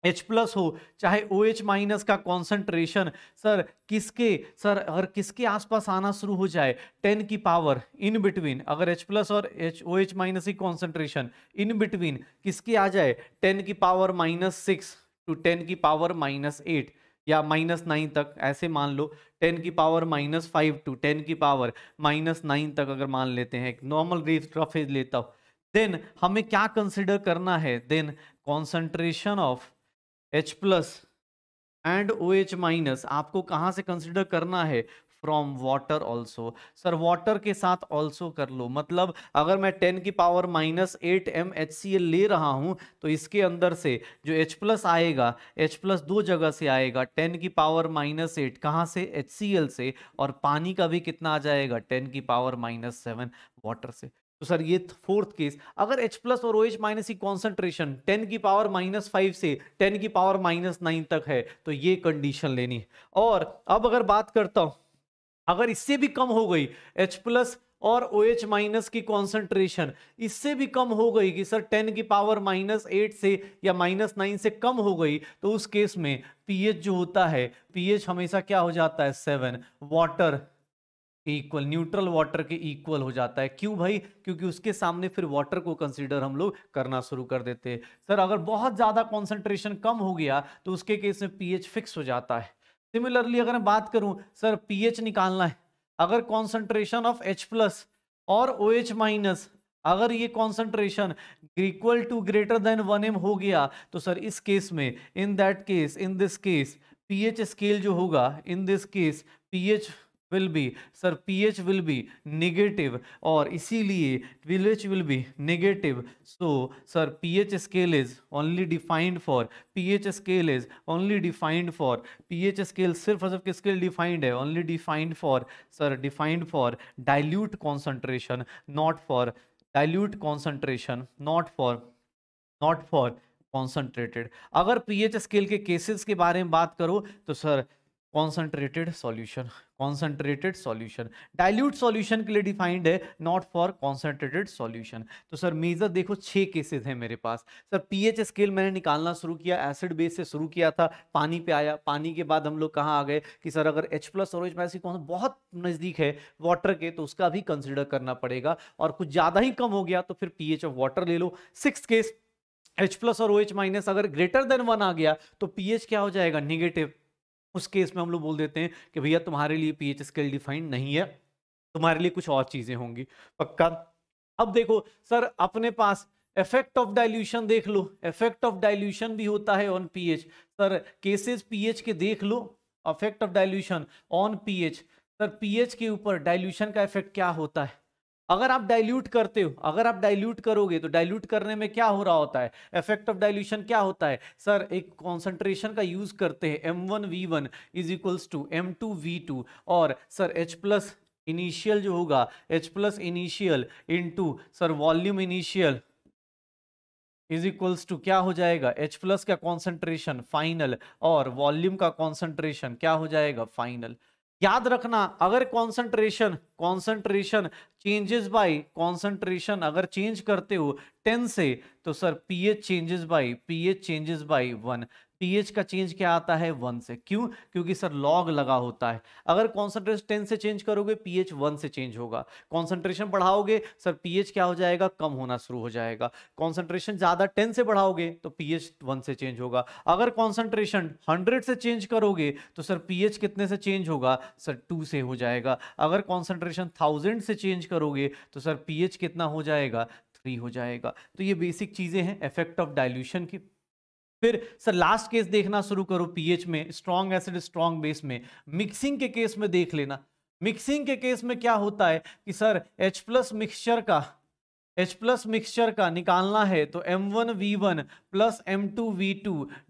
H प्लस हो चाहे ओ OH माइनस का कॉन्सेंट्रेशन सर किसके सर अगर किसके आसपास आना शुरू हो जाए 10 की पावर इन बिटवीन अगर H प्लस और एच ओ एच माइनस की कॉन्सेंट्रेशन इन बिटवीन किसके आ जाए 10 की पावर माइनस सिक्स टू 10 की पावर माइनस एट या माइनस नाइन तक ऐसे मान लो टेन की power minus five to ten की पावर माइनस नाइन तक अगर मान लेते हैं नॉर्मल रेस रफेज लेता हो देन हमें क्या कंसिडर करना है then concentration of H plus and O H minus आपको कहाँ से कंसिडर करना है from water also sir water के साथ ऑल्सो कर लो मतलब अगर मैं टेन की power minus eight M H C L ले रहा हूँ तो इसके अंदर से जो एच प्लस आएगा एच प्लस दो जगह से आएगा टेन की पावर माइनस एट कहाँ से एच सी एल से और पानी का भी कितना आ जाएगा टेन की पावर माइनस सेवन वाटर से तो सर ये फोर्थ केस अगर H प्लस और OH माइनस की कॉन्सेंट्रेशन 10 की पावर माइनस फाइव से 10 की पावर माइनस नाइन तक है तो ये कंडीशन लेनी है और अब अगर बात करता हूँ अगर इससे भी कम हो गई H प्लस और ओ OH माइनस की कॉन्सेंट्रेशन इससे भी कम हो गई कि सर 10 की पावर माइनस एट से या माइनस नाइन से कम हो गई तो उस केस में पीएच जो होता है पीएच हमेशा क्या हो जाता है seven water equal neutral water के इक्वल हो जाता है क्यों भाई क्योंकि उसके सामने फिर वाटर को कंसीडर हम लोग करना शुरू कर देते हैं सर अगर बहुत ज़्यादा कॉन्सेंट्रेशन कम हो गया तो उसके केस में पीएच फिक्स हो जाता है सिमिलरली अगर मैं बात करूं सर पीएच निकालना है अगर कॉन्सेंट्रेशन ऑफ एच प्लस और ओ एच माइनस अगर ये concentration equal to greater than one M हो गया तो सर इस केस में in that case in this case pH scale जो होगा in this case pH will be sir pH will be negative और इसीलिए pH will be negative so sir pH scale is only defined for pH scale is only defined for P H scale सिर्फ सिर्फ किसके लिए defined है only defined for sir defined for dilute concentration not for dilute concentration not for not for concentrated अगर P H scale के cases के बारे में बात करो तो sir concentrated solution concentrated solution dilute solution के लिए डिफाइंड है नॉट फॉर कॉन्सेंट्रेटेड सॉल्यूशन तो सर मेजर देखो छः केसेस हैं मेरे पास सर पीएच स्केल मैंने निकालना शुरू किया एसिड बेस से शुरू किया था पानी पे आया पानी के बाद हम लोग कहाँ आ गए कि सर अगर एच प्लस और एच माइनस कौन बहुत नज़दीक है वाटर के तो उसका भी कंसिडर करना पड़ेगा और कुछ ज़्यादा ही कम हो गया तो फिर पी ऑफ वाटर ले लो सिक्स केस एच प्लस और ओ एच माइनस अगर ग्रेटर देन वन आ गया तो पी क्या हो जाएगा निगेटिव उस केस में हम लोग बोल देते हैं कि भैया तुम्हारे लिए एच स्केल डिफाइंड नहीं है तुम्हारे लिए कुछ और चीजें होंगी पक्का अब देखो सर अपने पास इफेक्ट ऑफ डाइल्यूशन देख लो इफेक्ट ऑफ डाइल्यूशन भी होता है on pH sir cases pH के देख लो effect of dilution on pH sir pH के ऊपर डाइल्यूशन का इफेक्ट क्या होता है अगर आप डाइल्यूट करते हो अगर आप डाइल्यूट करोगे तो डाइल्यूट करने में क्या हो रहा होता है इफेक्ट ऑफ डाइल्यूशन क्या होता है सर एक कॉन्सेंट्रेशन का यूज करते हैं M one V one is equals to M two V two और सर एच प्लस इनिशियल जो होगा H plus initial to sir volume initial is equals to क्या हो जाएगा एच प्लस का कॉन्सेंट्रेशन फाइनल और वॉल्यूम का कॉन्सेंट्रेशन क्या हो जाएगा फाइनल याद रखना अगर concentration concentration changes by concentration अगर चेंज करते हो टेन से तो sir pH changes by pH changes by one pH का चेंज क्या आता है वन से क्यों क्योंकि सर लॉग लगा होता है अगर कॉन्सेंट्रेशन टेन से चेंज करोगे पीएच वन से चेंज होगा कॉन्सेंट्रेशन बढ़ाओगे सर पीएच क्या हो जाएगा कम होना शुरू हो जाएगा कॉन्सेंट्रेशन ज्यादा टेन से बढ़ाओगे तो पीएच वन से चेंज होगा अगर कॉन्सेंट्रेशन हंड्रेड से चेंज करोगे तो सर पीएच कितने से चेंज होगा सर टू से हो जाएगा अगर कॉन्सेंट्रेशन थाउजेंड से चेंज करोगे तो सर पीएच कितना हो जाएगा थ्री हो जाएगा तो ये बेसिक चीजें हैं इफेक्ट ऑफ डायल्यूशन की फिर सर लास्ट केस देखना शुरू करो पीएच में स्ट्रॉन्ग एसिड स्ट्रॉन्ग बेस में मिक्सिंग के केस में देख लेना मिक्सिंग के केस में क्या होता है कि सर H प्लस मिक्सचर का H प्लस मिक्सचर का निकालना है तो V one plus two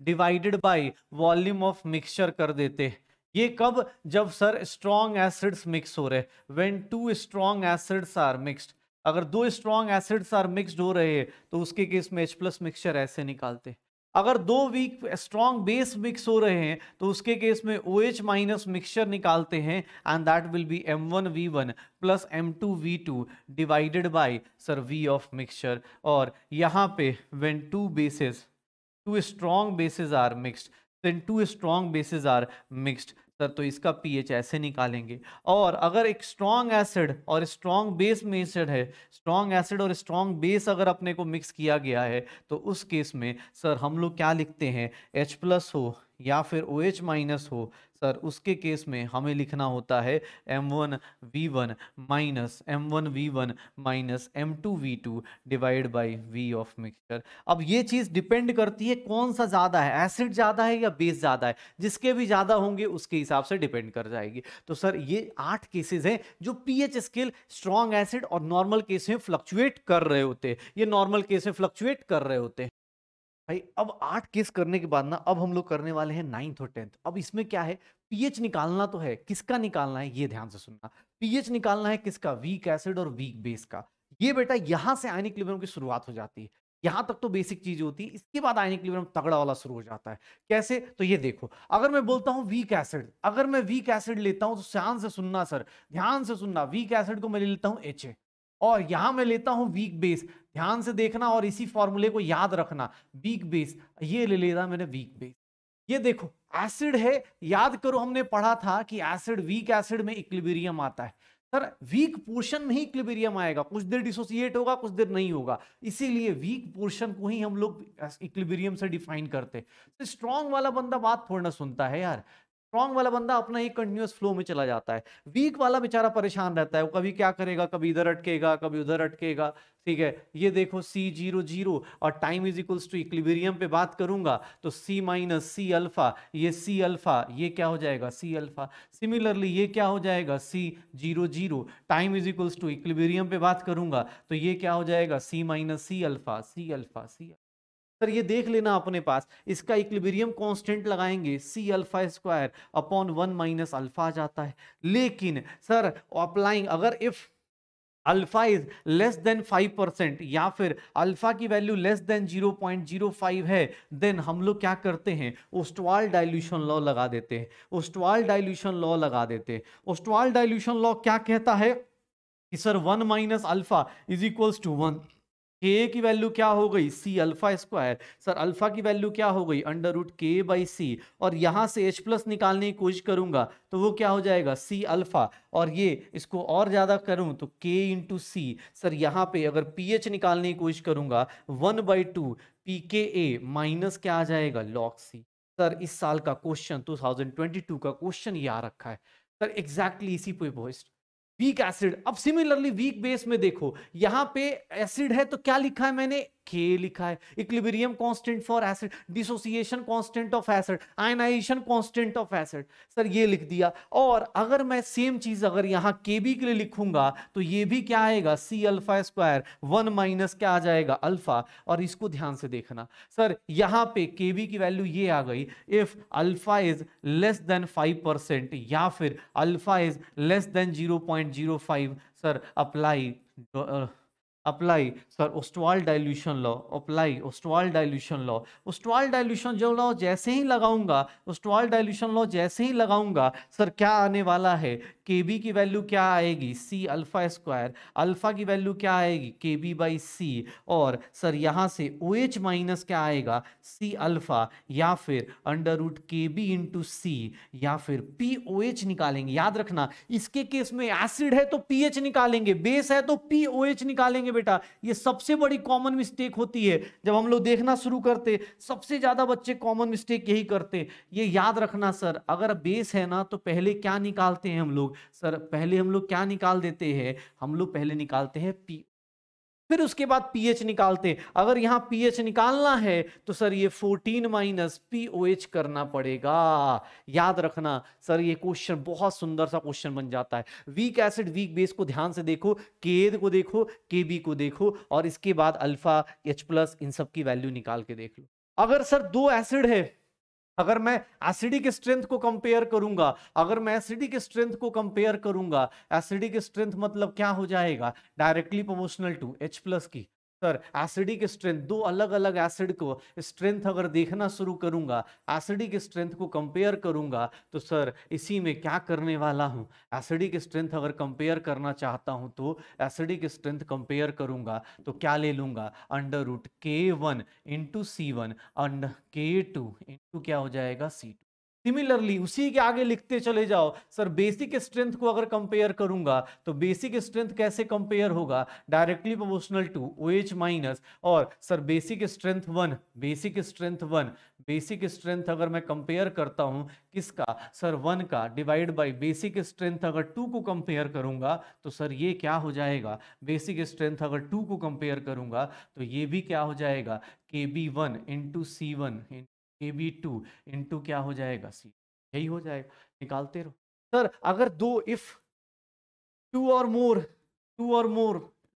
divided by volume of mixture कर देते ये कब जब सर स्ट्रॉन्ग एसिड्स मिक्स हो रहे when two strong acids are mixed अगर दो स्ट्रॉन्ग एसिड्स आर मिक्सड हो रहे हैं तो उसके केस में H प्लस मिक्सचर ऐसे निकालते हैं अगर दो वीक स्ट्रॉन्ग बेस मिक्स हो रहे हैं तो उसके केस में ओ एच माइनस मिक्सचर निकालते हैं and that will be M one V one plus M two V two divided by sir V of mixture और यहाँ पे when two bases two strong bases are mixed then two strong bases are mixed sir तो इसका pH ऐसे निकालेंगे और अगर एक स्ट्रॉन्ग एसिड और स्ट्रॉन्ग बेस एसिड है स्ट्रॉन्ग एसिड और स्ट्रॉन्ग बेस अगर अपने को मिक्स किया गया है तो उस केस में सर हम लोग क्या लिखते हैं एच प्लस हो या फिर ओ एच माइनस हो सर उसके केस में हमें लिखना होता है M one V one minus M one V one minus M two V two divide by V of mixture अब ये चीज़ डिपेंड करती है कौन सा ज़्यादा है एसिड ज़्यादा है या बेस ज़्यादा है जिसके भी ज़्यादा होंगे उसके हिसाब से डिपेंड कर जाएगी तो सर ये आठ केसेज हैं जो P H scale strong acid और नॉर्मल केस में फ्लक्चुएट कर रहे होते हैं ये नॉर्मल केस में फ्लक्चुएट कर रहे होते हैं भाई अब आठ केस करने के बाद ना अब हम लोग करने वाले हैं नाइन्थ और टेंथ अब इसमें क्या है पीएच निकालना तो है किसका निकालना है ये ध्यान से सुनना पीएच निकालना है किसका वीक एसिड और वीक बेस का ये बेटा यहाँ से आयनिक लिबरम की शुरुआत हो जाती है यहाँ तक तो बेसिक चीज होती है इसके बाद आयनिक लिबरम तगड़ा वाला शुरू हो जाता है कैसे तो ये देखो अगर मैं बोलता हूँ वीक एसिड अगर मैं वीक एसिड लेता हूँ तो ध्यान से सुनना सर ध्यान से सुनना वीक एसिड को मैं ले लेता हूँ एच ए और यहां मैं लेता हूं वीक बेस ध्यान से देखना और इसी फॉर्मूले को याद रखना वीक बेस ये ले लेता मैंने वीक बेस ये देखो एसिड है याद करो हमने पढ़ा था कि एसिड वीक एसिड में इक्लिबेरियम आता है सर वीक पोर्शन में ही इक्लिबेरियम आएगा कुछ देर डिसोसिएट होगा कुछ देर नहीं होगा इसीलिए वीक पोर्शन को ही हम लोग इक्लिबेरियम से डिफाइन करते हैं स्ट्रांग तो वाला बंदा बात थोड़ा ना सुनता है यार स्ट्रॉन्ग वाला बंदा अपना ही कंटिन्यूस फ्लो में चला जाता है वीक वाला बेचारा परेशान रहता है वो कभी क्या करेगा कभी इधर अटकेगा कभी उधर अटकेगा ठीक है ये देखो सी जीरो जीरो और time is equals to equilibrium पे बात करूंगा तो सी माइनस सी अल्फा ये सी अल्फा ये क्या हो जाएगा सी अल्फा सिमिलरली ये क्या हो जाएगा C zero zero time is equals to equilibrium पे बात करूंगा तो ये क्या हो जाएगा C minus C alpha C alpha C sir ये देख लेना अपने पास इसका इक्लिबेरियम कांस्टेंट लगाएंगे C alpha square upon one minus alpha आ जाता है लेकिन सर अप्लाइंग अगर if alpha is less than five percent या फिर अल्फा की value less than zero point zero five है देन हम लोग क्या करते हैं ओस्टवाल डाइल्यूशन लॉ लगा देते हैं ओस्टवाल डाइल्यूशन लॉ लगा देते हैं ओस्टवाल डाइल्यूशन लॉ क्या कहता है कि sir one minus alpha is equals to one K की वैल्यू क्या हो गई C alpha square sir alpha की वैल्यू क्या हो गई under root K by C और यहाँ से एच प्लस निकालने की कोशिश करूंगा तो वो क्या हो जाएगा सी अल्फा और ये इसको और ज़्यादा करूँ तो के इंटू सी सर यहाँ पे अगर पी एच निकालने की कोशिश करूंगा one by two P K A minus क्या आ जाएगा लॉक सी सर इस साल का क्वेश्चन टू का क्वेश्चन ये आ रखा है सर एग्जैक्टली exactly इसी पे पोस्ट वीक एसिड अब सिमिलरली वीक बेस में देखो यहां पे एसिड है तो क्या लिखा है मैंने के लिखा है equilibrium constant for acid dissociation constant of acid ionization constant of acid sir ये लिख दिया और अगर मैं सेम चीज अगर यहाँ के बी के लिए लिखूंगा तो ये भी क्या आएगा C alpha square one minus क्या आ जाएगा अल्फा और इसको ध्यान से देखना सर यहाँ पे के बी की वैल्यू ये आ गई if alpha is less than five percent या फिर alpha is less than zero point zero five sir apply apply sir Ostwald dilution law apply Ostwald dilution law Ostwald dilution जो लॉ जैसे ही लगाऊंगा ओस्टवाल डाइल्यूशन लॉ जैसे ही लगाऊंगा sir क्या आने वाला है के बी की वैल्यू क्या आएगी सी अल्फा स्क्वायर अल्फा की वैल्यू क्या आएगी के बी बाई सी और सर यहाँ से ओ एच माइनस क्या आएगा सी अल्फा या फिर under root K B into C या फिर पी ओ एच निकालेंगे याद रखना इसके केस में एसिड है तो पी एच निकालेंगे बेस है तो पी ओ एच निकालेंगे बेटा ये सबसे बड़ी कॉमन मिस्टेक होती है जब हम लोग देखना शुरू करते सबसे ज़्यादा बच्चे कॉमन मिस्टेक यही करते ये याद रखना सर अगर बेस है ना तो पहले क्या निकालते हैं हम लोग सर पहले हम लोग क्या निकाल देते हैं हम लोग पहले निकालते हैं पी फिर उसके बाद पीएच निकालते अगर यहाँ पीएच निकालना है तो सर ये 14 माइनस पीओएच करना पड़ेगा याद रखना सर ये क्वेश्चन बहुत सुंदर सा क्वेश्चन बन जाता है वीक एसिड वीक बेस को ध्यान से देखो केद को देखो केबी को देखो और इसके बाद अल्फा एच प्लस इन सब की वैल्यू निकाल के देख लो अगर सर दो एसिड है अगर मैं एसिडिक स्ट्रेंथ को कंपेयर करूंगा अगर मैं एसिडिक स्ट्रेंथ को कंपेयर करूंगा एसिडिक स्ट्रेंथ मतलब क्या हो जाएगा directly proportional to H plus की सर एसिडिक स्ट्रेंथ दो अलग अलग एसिड को स्ट्रेंथ अगर देखना शुरू करूंगा एसिडिक स्ट्रेंथ को कंपेयर करूंगा तो सर इसी में क्या करने वाला हूँ एसिडिक स्ट्रेंथ अगर कंपेयर करना चाहता हूँ तो एसिडिक स्ट्रेंथ कंपेयर करूंगा तो क्या ले लूंगा under root K one into C one under K two into क्या हो जाएगा सी टू सिमिलरली उसी के आगे लिखते चले जाओ सर बेसिक स्ट्रेंथ को अगर कंपेयर करूंगा तो बेसिक स्ट्रेंथ कैसे कंपेयर होगा directly proportional to O H minus और sir basic strength one basic strength one basic strength अगर मैं कंपेयर करता हूं किसका सर वन का डिवाइड बाय बेसिक स्ट्रेंथ अगर टू को कंपेयर करूंगा तो सर ये क्या हो जाएगा बेसिक स्ट्रेंथ अगर टू को कंपेयर करूंगा तो ये भी क्या हो जाएगा K B one into C one K B two into क्या हो जाएगा सी यही हो जाएगा निकालते रहो सर अगर दो इफ टू और मोर टू और more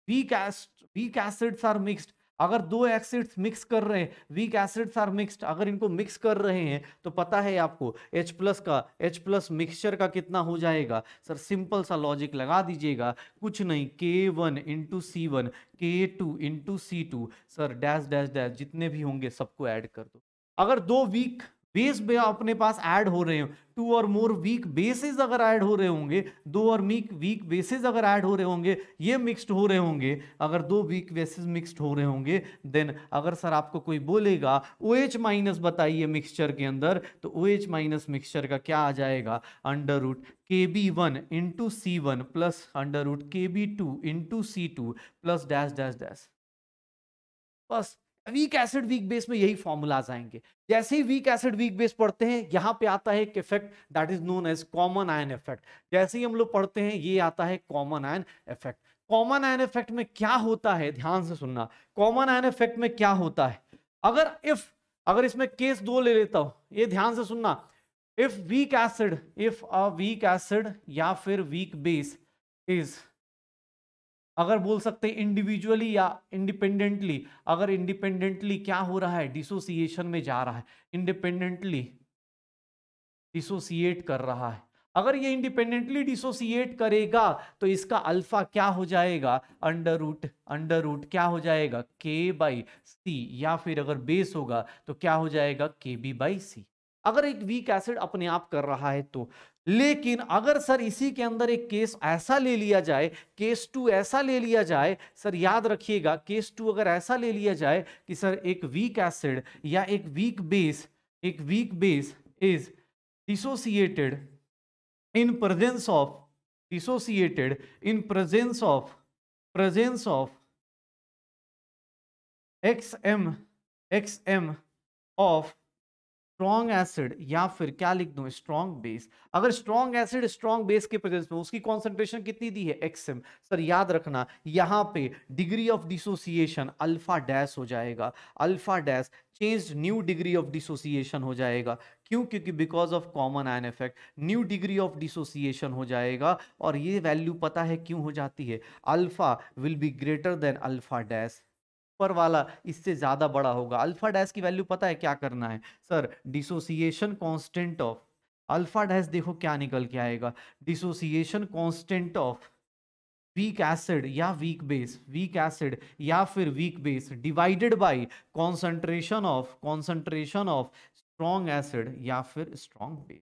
weak acid weak acids are mixed अगर दो एसिड्स मिक्स कर रहे हैं वीक एसिड्स आर मिक्स्ड अगर इनको मिक्स कर रहे हैं तो पता है आपको H प्लस का H प्लस मिक्सचर का कितना हो जाएगा सर सिंपल सा लॉजिक लगा दीजिएगा कुछ नहीं K1 one into C one K two into C two sir dash dash dash जितने भी होंगे सबको ऐड कर दो अगर दो वीक बेस पे अपने पास ऐड हो रहे हो टू और मोर वीक बेसिस अगर ऐड हो रहे होंगे दो और मीक वीक बेसिस अगर ऐड हो रहे होंगे ये मिक्स्ड हो रहे होंगे अगर दो वीक बेसिस मिक्स्ड हो रहे होंगे देन अगर सर आपको कोई बोलेगा ओ एच माइनस बताइए मिक्सचर के अंदर तो ओ एच माइनस मिक्सचर का क्या आ जाएगा under root K B one into C one plus under root K B two into C two plus dash dash dash बस वीक एसिड वीक बेस में यही फॉर्मूलाज आएंगे जैसे ही वीक एसिड वीक बेस पढ़ते हैं यहाँ पे आता है एक effect that is known as common ion effect जैसे ही हम लोग पढ़ते हैं ये आता है common ion effect common ion effect में क्या होता है ध्यान से सुनना कॉमन आयन इफेक्ट में क्या होता है अगर इफ अगर इसमें केस दो ले लेता हूं ये ध्यान से सुनना if weak acid if a weak acid या फिर वीक बेस इज अगर बोल सकते हैं इंडिविजुअली या इंडिपेंडेंटली अगर इंडिपेंडेंटली क्या हो रहा है डिसोसिएशन में जा रहा है इंडिपेंडेंटली डिसोसिएट कर रहा है अगर ये इंडिपेंडेंटली डिसोसिएट करेगा तो इसका अल्फा क्या हो जाएगा अंडर रूट अंडर रूट क्या हो जाएगा के बाई सी या फिर अगर बेस होगा तो क्या हो जाएगा के बी बाई सी अगर एक वीक एसिड अपने आप कर रहा है तो लेकिन अगर सर इसी के अंदर एक केस ऐसा ले लिया जाए केस टू ऐसा ले लिया जाए सर याद रखिएगा केस टू अगर ऐसा ले लिया जाए कि सर एक वीक एसिड या एक वीक बेस एक weak base is dissociated in presence of dissociated in presence of presence of X M X M of strong acid या फिर क्या लिख दू स्ट्रॉन्ग बेस अगर स्ट्रॉन्ग एसिड स्ट्रॉन्ग बेस के प्रेजेंस में उसकी कॉन्सेंट्रेशन कितनी दी है एक्सएम सर याद रखना यहाँ पे degree of dissociation alpha dash हो जाएगा alpha dash change new degree of dissociation हो जाएगा क्यों क्योंकि because of common ion effect new degree of dissociation हो जाएगा और ये वैल्यू पता है क्यों हो जाती है alpha will be greater than alpha dash ऊपर वाला इससे ज़्यादा बड़ा होगा अल्फा डैश की वैल्यू पता है क्या करना है sir dissociation constant of alpha dash देखो क्या निकल के आएगा dissociation constant of weak acid या वीक बेस वीक एसिड या फिर weak base divided by concentration of concentration of strong acid या फिर स्ट्रॉन्ग बेस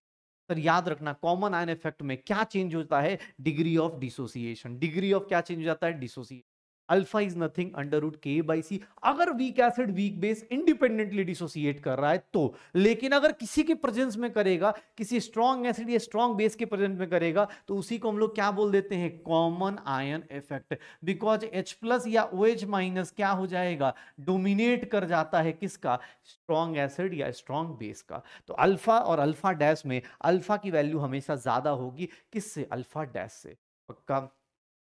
सर याद रखना कॉमन आयन इफेक्ट में क्या चेंज होता है degree of dissociation degree of क्या चेंज हो जाता है dissociation alpha is nothing under root K by C अगर weak acid weak base independently dissociate कर रहा है तो लेकिन अगर किसी के प्रेजेंस में करेगा किसी स्ट्रॉन्ग एसिड या स्ट्रॉन्ग बेस के प्रेजेंस में करेगा तो उसी को हम लोग क्या बोल देते हैं common ion effect because H plus या ओ एच माइनस क्या हो जाएगा डोमिनेट कर जाता है किसका स्ट्रॉन्ग एसिड या स्ट्रॉन्ग बेस का तो अल्फा और अल्फा डैश में अल्फा की वैल्यू हमेशा ज्यादा होगी किससे अल्फा डैश से पक्का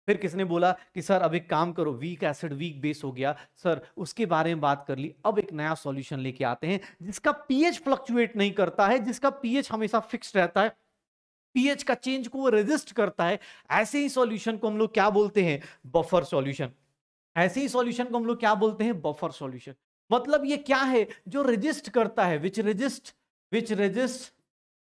फिर किसने बोला कि सर अब एक काम करो वीक एसिड वीक बेस हो गया सर उसके बारे में बात कर ली अब एक नया सॉल्यूशन लेके आते हैं जिसका पीएच फ्लक्चुएट नहीं करता है जिसका पीएच हमेशा फिक्स रहता है पीएच का चेंज को वो रेजिस्ट करता है ऐसे ही सॉल्यूशन को हम लोग क्या बोलते हैं बफर सॉल्यूशन ऐसे ही सॉल्यूशन को हम लोग क्या बोलते हैं बफर सॉल्यूशन मतलब ये क्या है जो रजिस्ट करता है which resist which resist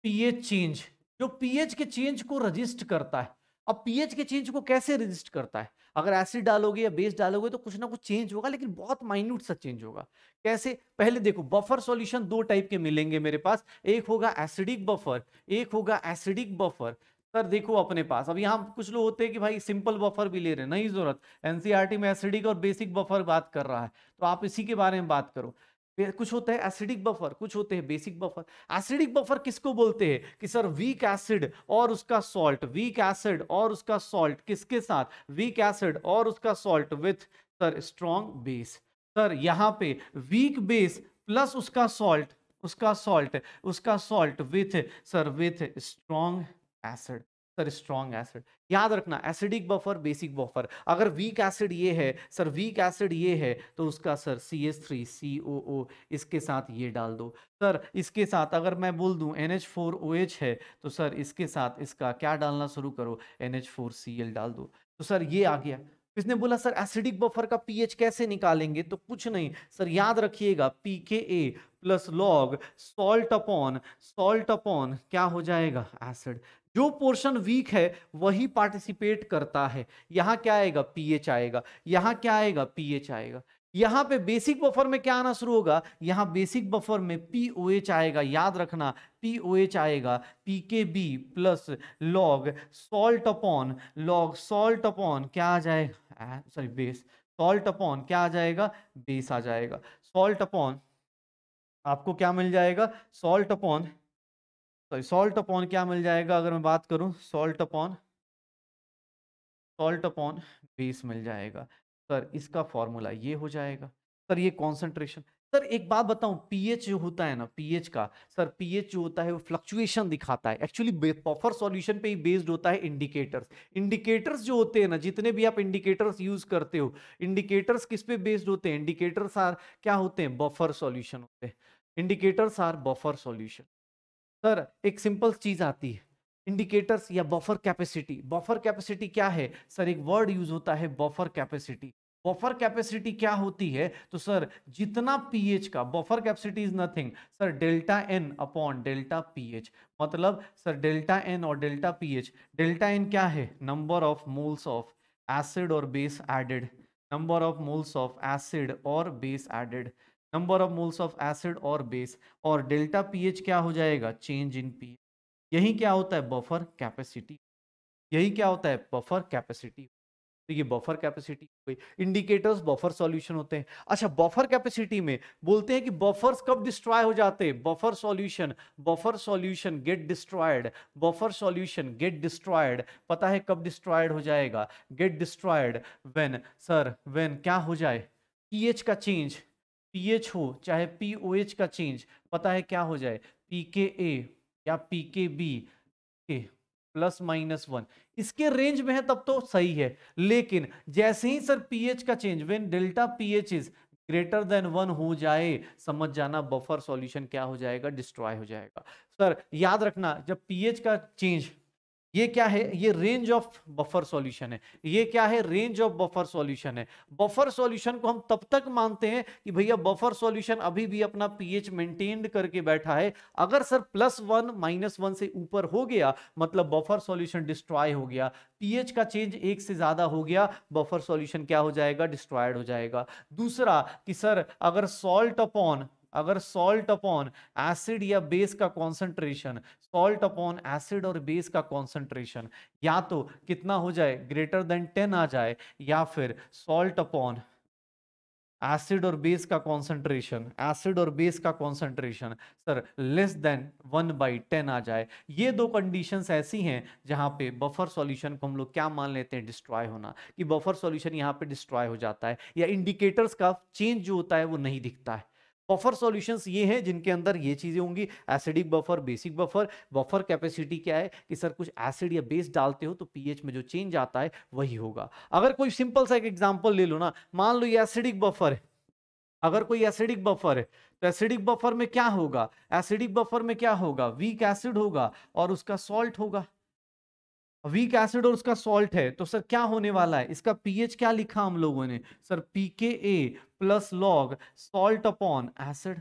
pH change जो पीएच के चेंज को रजिस्ट करता है अब पीएच के चेंज को कैसे रजिस्ट करता है अगर एसिड डालोगे या बेस डालोगे तो कुछ ना कुछ चेंज होगा लेकिन बहुत माइन्यूट सा चेंज होगा कैसे पहले देखो बफर सॉल्यूशन दो टाइप के मिलेंगे मेरे पास एक होगा एसिडिक बफर एक होगा एसिडिक बफर सर देखो अपने पास अब यहाँ कुछ लोग होते हैं कि भाई सिंपल बफर भी ले रहे हैं नहीं जरूरत एनसीआरटी e में एसिडिक और बेसिक बफर बात कर रहा है तो आप इसी के बारे में बात करो कुछ होता है एसिडिक बफर कुछ होते हैं बेसिक बफर एसिडिक बफर किसको बोलते हैं कि सर वीक एसिड और उसका सॉल्ट वीक एसिड और उसका सॉल्ट किसके साथ वीक एसिड और उसका salt with sir strong base sir यहाँ पे वीक बेस प्लस उसका सॉल्ट उसका सॉल्ट उसका salt with sir with strong acid sir strong acid याद रखना एसिडिक बफर बेसिक बफर अगर वीक एसिड ये है सर वीक एसिड ये है तो उसका sir C S three C O O इसके साथ ये डाल दो सर इसके साथ अगर मैं बोल दूं N H four O H है तो सर इसके साथ इसका क्या डालना शुरू करो N H four C L डाल दो तो सर ये आ गया इसने बोला सर एसिडिक बफर का एच कैसे निकालेंगे तो कुछ नहीं सर याद रखिएगा P K A plus log salt upon salt upon क्या हो जाएगा एसिड जो पोर्शन वीक है वही पार्टिसिपेट करता है यहाँ क्या आएगा पीएच आएगा यहाँ क्या आएगा पीएच आएगा यहाँ पे बेसिक बफर में क्या आना शुरू होगा यहाँ बेसिक बफर में पी ओ एच आएगा याद रखना पी ओ एच आएगा P K B plus log salt upon log salt upon क्या आ जाएगा सॉरी बेस सॉल्ट अपॉन क्या आ जाएगा बेस आ जाएगा सॉल्ट अपॉन आपको क्या मिल जाएगा salt upon sorry salt upon क्या मिल जाएगा अगर मैं बात करूँ salt upon salt upon base मिल जाएगा सर इसका फॉर्मूला ये हो जाएगा सर ये कॉन्सेंट्रेशन सर एक बात बताऊं पीएच जो होता है ना पीएच का सर पीएच जो होता है वो फ्लक्चुएशन दिखाता है एक्चुअली बफर सॉल्यूशन पे ही बेस्ड होता है इंडिकेटर्स इंडिकेटर्स जो होते हैं ना जितने भी आप इंडिकेटर्स यूज करते हो इंडिकेटर्स किस पे बेस्ड होते हैं इंडिकेटर्स आर क्या होते हैं बफर सोल्यूशन होते हैं indicators are buffer solution sir एक सिंपल चीज आती है इंडिकेटर्स या बफर कैपेसिटी बफर कैपेसिटी क्या है सर एक वर्ड यूज होता है बफर कैपेसिटी बफर कैपेसिटी क्या होती है तो सर जितना पीएच का buffer capacity is nothing sir delta N upon delta pH मतलब सर डेल्टा एन और डेल्टा पीएच डेल्टा एन क्या है number of moles of acid और base added number of moles of acid और base added number of moles of acid और base और delta pH क्या हो जाएगा चेंज इन पी यही क्या होता है बफर कैपेसिटी यही क्या होता है बफर कैपेसिटी तो ये बफर कैपेसिटी कोई इंडिकेटर्स बफर सॉल्यूशन होते हैं अच्छा बफर कैपेसिटी में बोलते हैं कि बफर्स कब डिस्ट्रॉय हो जाते हैं buffer solution buffer solution get destroyed buffer solution get destroyed पता है कब डिस्ट्रॉयड हो जाएगा get destroyed when sir when क्या हो जाए पीएच का चेंज पी एच हो चाहे पी ओ एच का चेंज पता है क्या हो जाए पी के ए या P K B plus minus one इसके रेंज में है तब तो सही है लेकिन जैसे ही सर पी एच का change when delta P H is greater than one हो जाए समझ जाना बफर सॉल्यूशन क्या हो जाएगा डिस्ट्रॉय हो जाएगा सर याद रखना जब पीएच का चेंज ये क्या है ये रेंज ऑफ बफर सॉल्यूशन है ये क्या है रेंज ऑफ बफर सॉल्यूशन है बफर सॉल्यूशन को हम तब तक मानते हैं कि भैया बफर सॉल्यूशन अभी भी अपना पीएच मेंटेन्ड करके बैठा है अगर sir plus one minus one से ऊपर हो गया मतलब बफर सॉल्यूशन डिस्ट्रॉय हो गया पीएच का चेंज एक से ज्यादा हो गया बफर सॉल्यूशन क्या हो जाएगा डिस्ट्रॉयड हो जाएगा दूसरा कि सर अगर सॉल्ट अपॉन अगर सॉल्ट अपॉन एसिड या बेस का कॉन्सेंट्रेशन सॉल्ट अपॉन एसिड और बेस का कॉन्सेंट्रेशन या तो कितना हो जाए ग्रेटर देन टेन आ जाए या फिर सॉल्ट अपॉन एसिड और बेस का कॉन्सेंट्रेशन एसिड और बेस का concentration sir less than one by ten आ जाए ये दो कंडीशंस ऐसी हैं जहाँ पे बफर सॉल्यूशन को हम लोग क्या मान लेते हैं डिस्ट्रॉय होना कि बफर सॉल्यूशन यहाँ पे डिस्ट्रॉय हो जाता है या इंडिकेटर्स का चेंज जो होता है वो नहीं दिखता है बफर सॉल्यूशंस ये हैं जिनके अंदर ये चीज़ें होंगी acidic buffer basic buffer buffer capacity क्या है कि सर कुछ एसिड या बेस डालते हो तो पीएच में जो चेंज आता है वही होगा अगर कोई सिंपल सा एक एग्जाम्पल ले लो ना मान लो ये एसिडिक बफर है अगर कोई एसिडिक बफर है तो एसिडिक बफर में क्या होगा एसिडिक बफर में क्या होगा वीक एसिड होगा और उसका सॉल्ट होगा वीक एसिड और उसका सॉल्ट है तो सर क्या होने हम्म। वाला है इसका पीएच क्या लिखा हम लोगों ने sir pK A plus log salt upon acid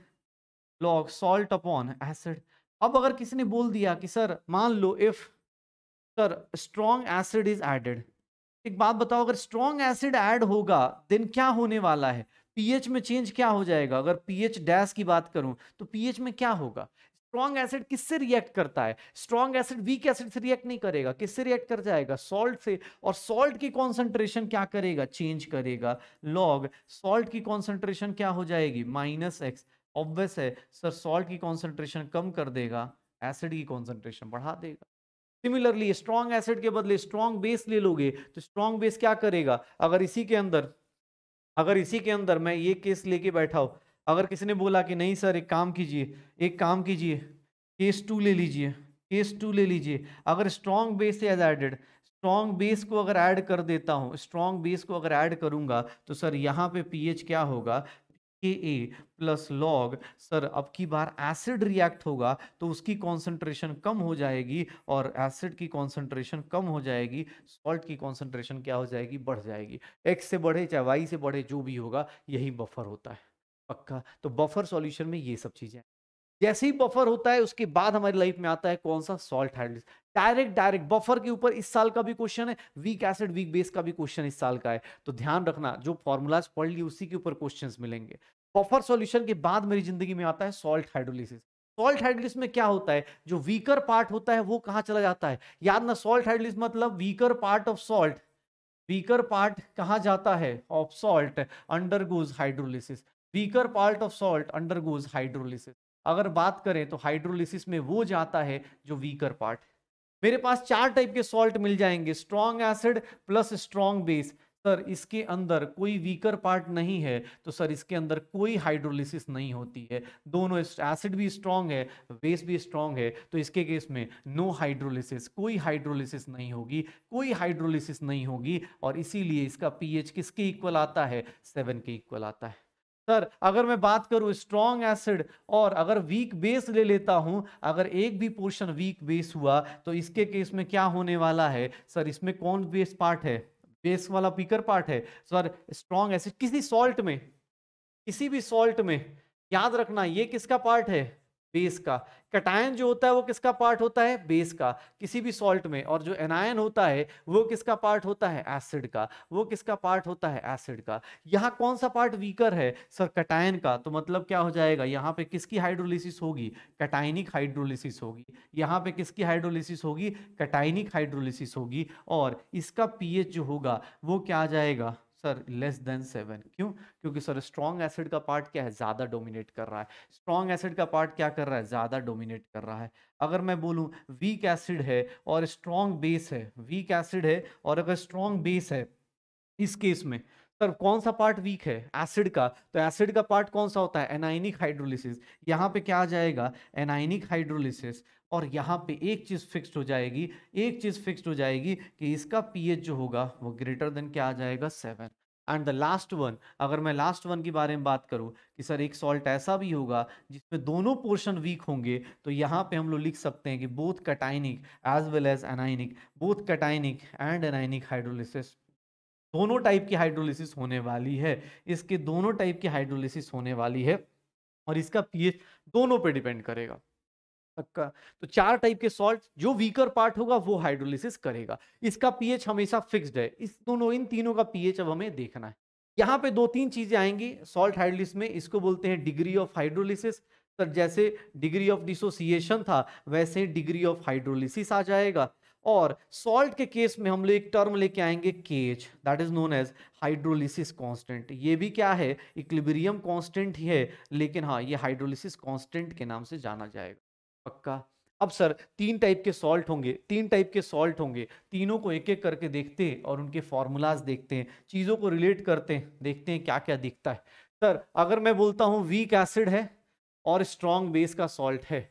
log salt upon acid अब अगर किसी ने बोल दिया कि सर मान लो if sir strong acid is added एक बात बताओ अगर स्ट्रॉन्ग एसिड ऐड होगा देन क्या होने वाला है पीएच में चेंज क्या हो जाएगा अगर पीएच डैश की बात करूं तो पीएच में क्या होगा स्ट्रॉन्ग एसिड किससे रिएक्ट करता है स्ट्रॉन्ग एसिड वीक एसिड से रिएक्ट नहीं करेगा किससे रिएक्ट कर जाएगा सॉल्ट से और सॉल्ट की कॉन्सेंट्रेशन क्या करेगा चेंज करेगा लॉग सॉल्ट की कॉन्सेंट्रेशन क्या हो जाएगी माइनस एक्स ऑब्वियस है सर सॉल्ट की कॉन्सेंट्रेशन कम कर देगा एसिड की कॉन्सेंट्रेशन बढ़ा देगा सिमिलरली स्ट्रॉन्ग एसिड के बदले स्ट्रॉन्ग बेस ले लोगे तो स्ट्रॉन्ग बेस क्या करेगा अगर इसी के अंदर अगर इसी के अंदर मैं ये केस लेके बैठा हूं अगर किसी ने बोला कि नहीं सर एक काम कीजिए एक काम कीजिए केस टू ले लीजिए केस टू ले लीजिए अगर strong base as added strong base को अगर ऐड कर देता हूँ स्ट्रॉन्ग बेस को अगर ऐड करूँगा तो सर यहाँ पे पीएच क्या होगा के ए प्लस लॉग सर अब की बार एसिड रिएक्ट होगा तो उसकी कॉन्सेंट्रेशन कम हो जाएगी और एसिड की कॉन्सेंट्रेशन कम हो जाएगी सॉल्ट की कॉन्सेंट्रेशन क्या हो जाएगी बढ़ जाएगी एक्स से बढ़े चाहे वाई से बढ़े जो भी होगा यही बफर होता है पक्का तो बफर सॉल्यूशन में ये सब चीजें जैसे ही बफर होता है उसके बाद हमारी लाइफ में आता है कौन सा salt hydrate direct direct buffer के ऊपर इस साल का भी क्वेश्चन है वीक एसिड वीक बेस का भी क्वेश्चन इस साल का है तो ध्यान रखना जो फॉर्मूलाज पढ़ लिए उसी के ऊपर क्वेश्चन मिलेंगे बफर सॉल्यूशन के बाद मेरी जिंदगी में आता है सॉल्ट हाइड्रोलिसिस सॉल्ट हाइड्रोलिस में क्या होता है जो वीकर पार्ट होता है वो कहाँ चला जाता है याद ना सॉल्ट हाइड्रोलिस मतलब weaker part of salt weaker part कहाँ जाता है of salt undergoes hydrolysis weaker part of salt undergoes hydrolysis अगर बात करें तो हाइड्रोलिसिस में वो जाता है जो वीकर पार्ट मेरे पास चार टाइप के सॉल्ट मिल जाएंगे strong acid plus strong base sir इसके अंदर कोई वीकर पार्ट नहीं है तो सर इसके अंदर कोई हाइड्रोलिसिस नहीं होती है दोनों एसिड भी स्ट्रांग है बेस भी स्ट्रांग है तो इसके केस में नो हाइड्रोलिसिस कोई हाइड्रोलिसिस नहीं होगी कोई हाइड्रोलिसिस नहीं होगी और इसीलिए इसका पीएच किसके इक्वल आता है सेवन के इक्वल आता है सर अगर मैं बात करूं स्ट्रॉन्ग एसिड और अगर वीक बेस ले लेता हूं अगर एक भी पोर्शन वीक बेस हुआ तो इसके केस में क्या होने वाला है सर इसमें कौन बेस पार्ट है बेस वाला पीकर पार्ट है सर स्ट्रॉन्ग एसिड किसी सॉल्ट में किसी भी सॉल्ट में याद रखना ये किसका पार्ट है बेस का कटायन जो होता है वो किसका पार्ट होता है बेस का किसी भी सॉल्ट में और जो एनायन होता है वो किसका पार्ट होता है एसिड का वो किसका पार्ट होता है एसिड का यहाँ कौन सा पार्ट वीकर है सर कटायन का तो मतलब क्या हो जाएगा यहाँ पे किसकी हाइड्रोलिसिस होगी कटाइनिक हाइड्रोलिसिस होगी यहाँ पे किसकी हाइड्रोलिसिस होगी कटाइनिक हाइड्रोलिसिस होगी और इसका पी जो होगा वो क्या आ जाएगा सर लेस देन सेवन क्यों क्योंकि सर स्ट्रॉन्ग एसिड का पार्ट क्या है ज़्यादा डोमिनेट कर रहा है स्ट्रॉन्ग एसिड का पार्ट क्या कर रहा है ज़्यादा डोमिनेट कर रहा है अगर मैं बोलूँ वीक एसिड है और स्ट्रॉन्ग बेस है वीक एसिड है और अगर स्ट्रॉन्ग बेस है इस केस में सर कौन सा पार्ट वीक है एसिड का तो एसिड का पार्ट कौन सा होता है एनाइनिक हाइड्रोलिसिस यहाँ पे क्या आ जाएगा एनाइनिक हाइड्रोलिसिस और यहाँ पे एक चीज़ फिक्स्ड हो जाएगी एक चीज़ फिक्स्ड हो जाएगी कि इसका पीएच जो होगा वो ग्रेटर देन क्या आ जाएगा seven and the last one अगर मैं लास्ट वन के बारे में बात करूं कि सर एक सॉल्ट ऐसा भी होगा जिसमें दोनों पोर्शन वीक होंगे तो यहाँ पे हम लोग लिख सकते हैं कि both cationic as well as anionic both cationic and anionic hydrolysis दोनों टाइप की हाइड्रोलिसिस होने वाली है इसके दोनों टाइप की हाइड्रोलिसिस होने वाली है और इसका पीएच दोनों पे डिपेंड करेगा पक्का तो चार टाइप के सॉल्ट जो वीकर पार्ट होगा वो हाइड्रोलिसिस करेगा इसका पीएच हमेशा फिक्स्ड है इस दोनों इन तीनों का पीएच अब हमें देखना है यहाँ पे दो तीन चीजें आएंगी सॉल्ट हाइड्रोलिस में इसको बोलते हैं डिग्री ऑफ हाइड्रोलिसिस सर जैसे डिग्री ऑफ डिसोसिएशन था वैसे डिग्री ऑफ हाइड्रोलिसिस आ जाएगा और सॉल्ट के केस में हम लोग एक टर्म लेके आएंगे K H that is known as hydrolysis constant ये भी क्या है इक्लिबेरियम कांस्टेंट ही है लेकिन हाँ ये हाइड्रोलिसिस कांस्टेंट के नाम से जाना जाएगा पक्का अब सर तीन टाइप के सॉल्ट होंगे तीन टाइप के सॉल्ट होंगे तीनों को एक एक करके देखते हैं और उनके फॉर्मूलाज देखते हैं चीज़ों को रिलेट करते हैं देखते हैं क्या क्या दिखता है सर अगर मैं बोलता हूँ वीक एसिड है और स्ट्रॉन्ग बेस का सॉल्ट है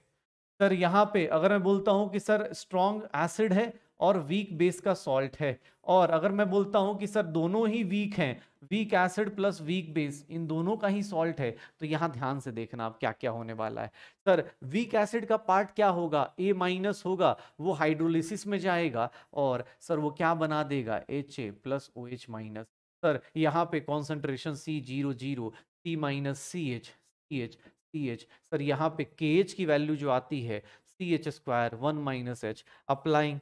सर यहाँ पे अगर मैं बोलता हूँ कि सर स्ट्रॉन्ग एसिड है और वीक बेस का सॉल्ट है और अगर मैं बोलता हूँ कि सर दोनों ही वीक हैं weak acid plus weak base इन दोनों का ही सॉल्ट है तो यहाँ ध्यान से देखना आप क्या क्या होने वाला है सर वीक एसिड का पार्ट क्या होगा ए माइनस होगा वो हाइड्रोलिसिस में जाएगा और सर वो क्या बना देगा H A plus O H minus sir यहाँ पे concentration C zero zero C minus C H C H C H sir यहाँ पे के एच की वैल्यू जो आती है C H square one minus H applying